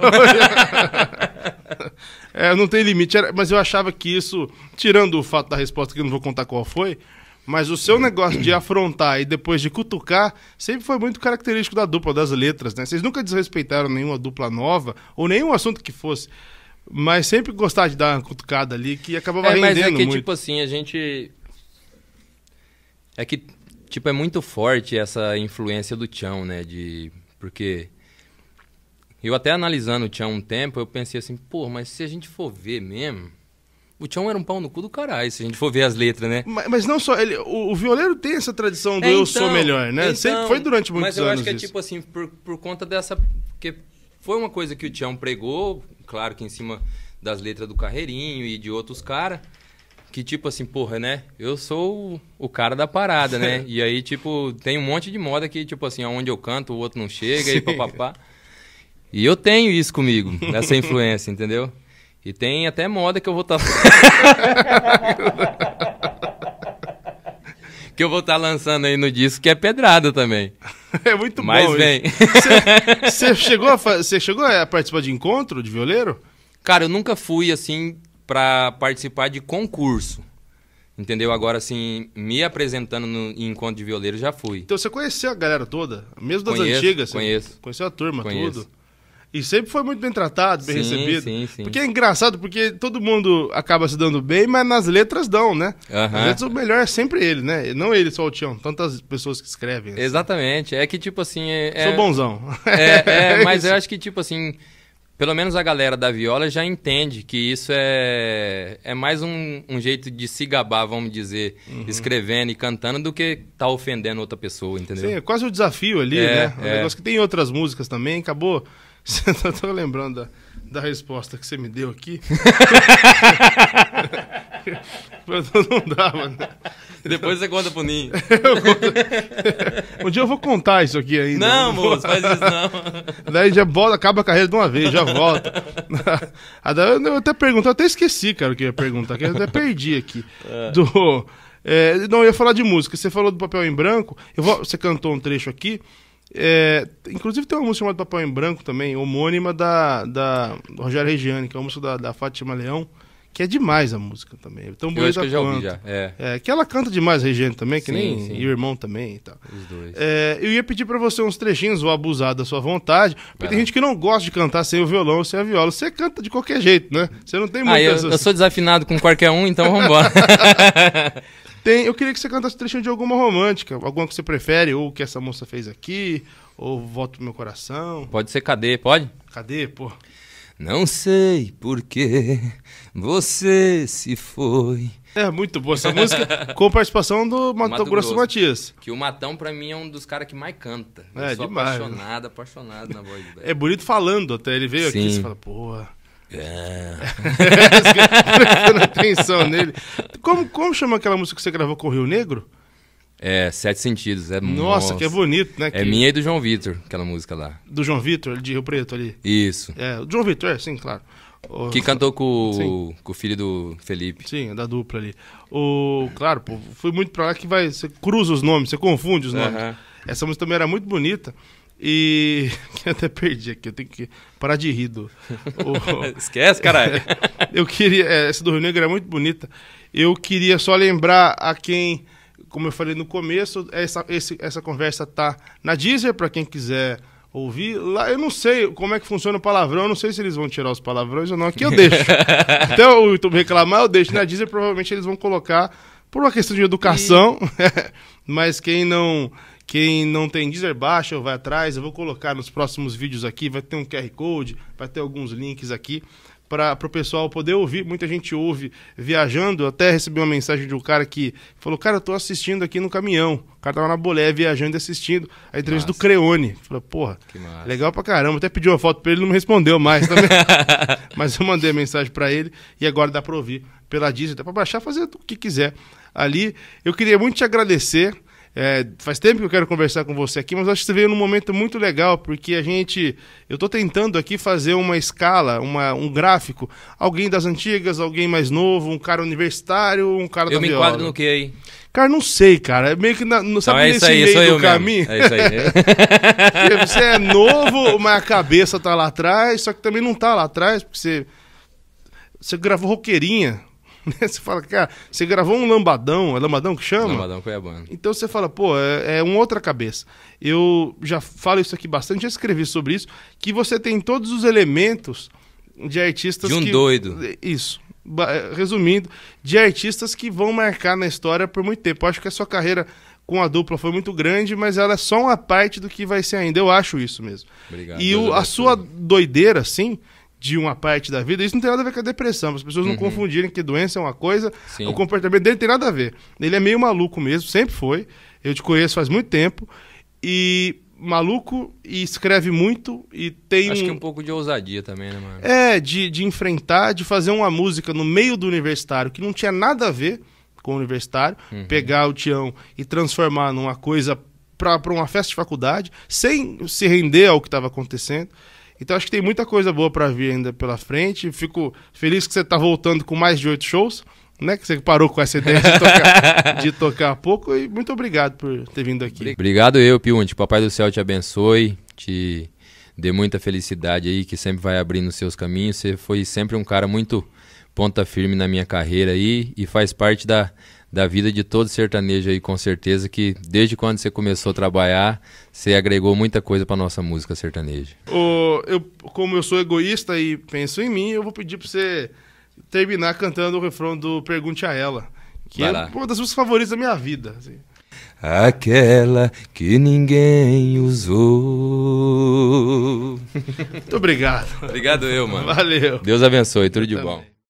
é, não tem limite. Mas eu achava que isso, tirando o fato da resposta que eu não vou contar qual foi, mas o seu negócio de afrontar e depois de cutucar sempre foi muito característico da dupla das letras, né? Vocês nunca desrespeitaram nenhuma dupla nova ou nenhum assunto que fosse. Mas sempre gostar de dar uma cutucada ali que acabava é, rendendo muito. Mas é que, muito. tipo assim, a gente... É que, tipo, é muito forte essa influência do Tião, né? De... Porque... Eu até analisando o Tião um tempo, eu pensei assim, pô, mas se a gente for ver mesmo o Tião era um pau no cu do caralho, se a gente for ver as letras, né? Mas, mas não só. Ele, o, o, violeiro tem essa tradição do é, então, eu sou então, melhor, né? Então, Sempre foi durante muitos anos. Mas eu anos acho que é tipo assim, por, por conta dessa. Porque foi uma coisa que o Tião pregou, claro que em cima das letras do Carreirinho e de outros caras. Que tipo assim, porra, né? Eu sou o cara da parada, né? e aí, tipo, tem um monte de moda que, tipo assim, aonde eu canto, o outro não chega Sim. e papapá. E eu tenho isso comigo, essa influência, entendeu? E tem até moda que eu vou estar. Tá... que eu vou estar tá lançando aí no disco, que é pedrada também. É muito Mas bom. Mas vem. Você chegou, a chegou a participar de encontro de violeiro? Cara, eu nunca fui assim para participar de concurso. Entendeu? Agora, assim, me apresentando no em encontro de violeiro, já fui. Então você conheceu a galera toda? Mesmo das conheço, antigas? Assim? Conheço. Conheceu a turma, conheço. tudo? E sempre foi muito bem tratado, bem sim, recebido. Sim, sim. Porque é engraçado, porque todo mundo acaba se dando bem, mas nas letras dão, né? Uhum. Às letras o melhor é sempre ele, né? Não ele só o Tião, tantas pessoas que escrevem. Assim. Exatamente. É que tipo assim. É, é Sou bonzão. É, é, é mas eu acho que tipo assim. Pelo menos a galera da viola já entende que isso é, é mais um, um jeito de se gabar, vamos dizer, uhum. escrevendo e cantando, do que tá ofendendo outra pessoa, entendeu? Sim, é quase o desafio ali, é, né? Um negócio que tem outras músicas também, acabou você não tô lembrando da, da resposta que você me deu aqui. não dava, né? Depois você conta pro Ninho. um dia eu vou contar isso aqui ainda. Não, não moço, faz isso não. Daí já volta, acaba a carreira de uma vez, já volta. eu até pergunto, eu até esqueci, cara, o que eu ia perguntar, que eu até perdi aqui. É. Do, é, não, eu ia falar de música. Você falou do papel em branco. Eu vou, você cantou um trecho aqui. É, inclusive tem uma música chamada Papel em Branco também, homônima da, da Rogério Regiane, que é uma música da, da Fátima Leão, que é demais a música também. É tão eu bonita acho que eu já ouvi já. É. é. que ela canta demais, Regiane também, que sim, nem sim. e o irmão também e tal. Os dois. É, eu ia pedir para você uns trechinhos, vou abusar da sua vontade, porque Vai tem gente que não gosta de cantar sem o violão ou sem a viola. Você canta de qualquer jeito, né? Você não tem ah, muita... Ah, eu, eu sou desafinado com qualquer um, então vambora. Tem, eu queria que você cantasse um trechinho de alguma romântica, alguma que você prefere, ou que essa moça fez aqui, ou Voto pro Meu Coração. Pode ser Cadê, pode? Cadê, pô? Não sei por que você se foi. É, muito boa essa música, com participação do Mato, Mato Grosso, Grosso Matias. Que o Matão, pra mim, é um dos caras que mais canta. Eu é, sou demais. Né? apaixonado, apaixonado na voz dele. É bonito falando até, ele veio Sim. aqui e fala, porra atenção nele. Como, como chama aquela música que você gravou com o Rio Negro? É, Sete Sentidos. É, nossa, nossa, que é bonito, né? É que... minha e do João Vitor, aquela música lá. Do João Vitor, de Rio Preto ali? Isso. É, o João Vitor, é, sim, claro. O... Que cantou com, com, o filho do Felipe. Sim, é da dupla ali. O, claro, pô, fui muito pra lá que vai, você cruza os nomes, você confunde os nomes. Uhum. Essa música também era muito bonita. E. até perdi aqui, eu tenho que parar de rir do. O... Esquece, caralho. eu queria. É, essa do Rio Negro é muito bonita. Eu queria só lembrar a quem, como eu falei no começo, essa, esse, essa conversa tá na Deezer, para quem quiser ouvir. Lá eu não sei como é que funciona o palavrão, eu não sei se eles vão tirar os palavrões ou não, aqui eu deixo. Até o YouTube reclamar, eu deixo. Na Disney provavelmente eles vão colocar por uma questão de educação, e... mas quem não quem não tem Deezer, baixa, ou vai atrás. Eu vou colocar nos próximos vídeos aqui, vai ter um QR Code, vai ter alguns links aqui para o pessoal poder ouvir. Muita gente ouve viajando. Eu até recebi uma mensagem de um cara que falou: Cara, eu tô assistindo aqui no caminhão. O cara tava na Bolé viajando e assistindo a entrevista do Creone. Falei, porra, legal pra caramba. Até pedi uma foto pra ele não me respondeu mais também. Mas eu mandei a mensagem para ele e agora dá para ouvir pela Deezer. Dá para baixar, fazer o que quiser ali. Eu queria muito te agradecer. É, faz tempo que eu quero conversar com você aqui, mas acho que você veio num momento muito legal, porque a gente. Eu estou tentando aqui fazer uma escala, uma, um gráfico. Alguém das antigas, alguém mais novo, um cara universitário, um cara eu da Eu me viola. enquadro no que aí? Cara, não sei, cara. É meio que na, não sabe não, é nesse aí, é meio do caminho. Mesmo. É isso aí. você é novo, mas a cabeça tá lá atrás, só que também não tá lá atrás, porque você. Você gravou roqueirinha Né? Você fala, cara, ah, você gravou um lambadão, é lambadão que chama? Lambadão Cuiabano. Então você fala, pô, é, é uma outra cabeça. Eu já falo isso aqui bastante, já escrevi sobre isso, que você tem todos os elementos de artistas De um que... doido. Isso. É, resumindo, de artistas que vão marcar na história por muito tempo. Eu acho que a sua carreira com a dupla foi muito grande, mas ela é só uma parte do que vai ser ainda. Eu acho isso mesmo. Obrigado. E o, a sua doideira, sim de uma parte da vida, isso não tem nada a ver com a depressão. As pessoas não uhum. confundirem que doença é uma coisa, Sim. o comportamento dele tem nada a ver. Ele é meio maluco mesmo, sempre foi. Eu te conheço faz muito tempo. E maluco e escreve muito e tem. Acho que um pouco de ousadia também, né, mano? É, de, de enfrentar, de fazer uma música no meio do universitário que não tinha nada a ver com o universitário, uhum. pegar o Tião e transformar numa coisa para uma festa de faculdade, sem se render ao que estava acontecendo. Então acho que tem muita coisa boa para vir ainda pela frente. Fico feliz que você está voltando com mais de oito shows, né? Que você parou com essa ideia de tocar, de tocar pouco. E muito obrigado por ter vindo aqui. Obrigado eu, Piunte. Papai do céu te abençoe, te dê muita felicidade aí, que sempre vai abrindo os seus caminhos. Você foi sempre um cara muito ponta firme na minha carreira aí e faz parte da, da vida de todo sertanejo aí, com certeza, que desde quando você começou a trabalhar, você agregou muita coisa para nossa música sertaneja. Oh, eu, como eu sou egoísta e penso em mim, eu vou pedir para você terminar cantando o refrão do Pergunte a Ela, que é uma das músicas favoritas da minha vida. Assim. Aquela que ninguém usou. Muito obrigado. Obrigado eu, mano. Valeu. Deus abençoe, tudo de também. bom.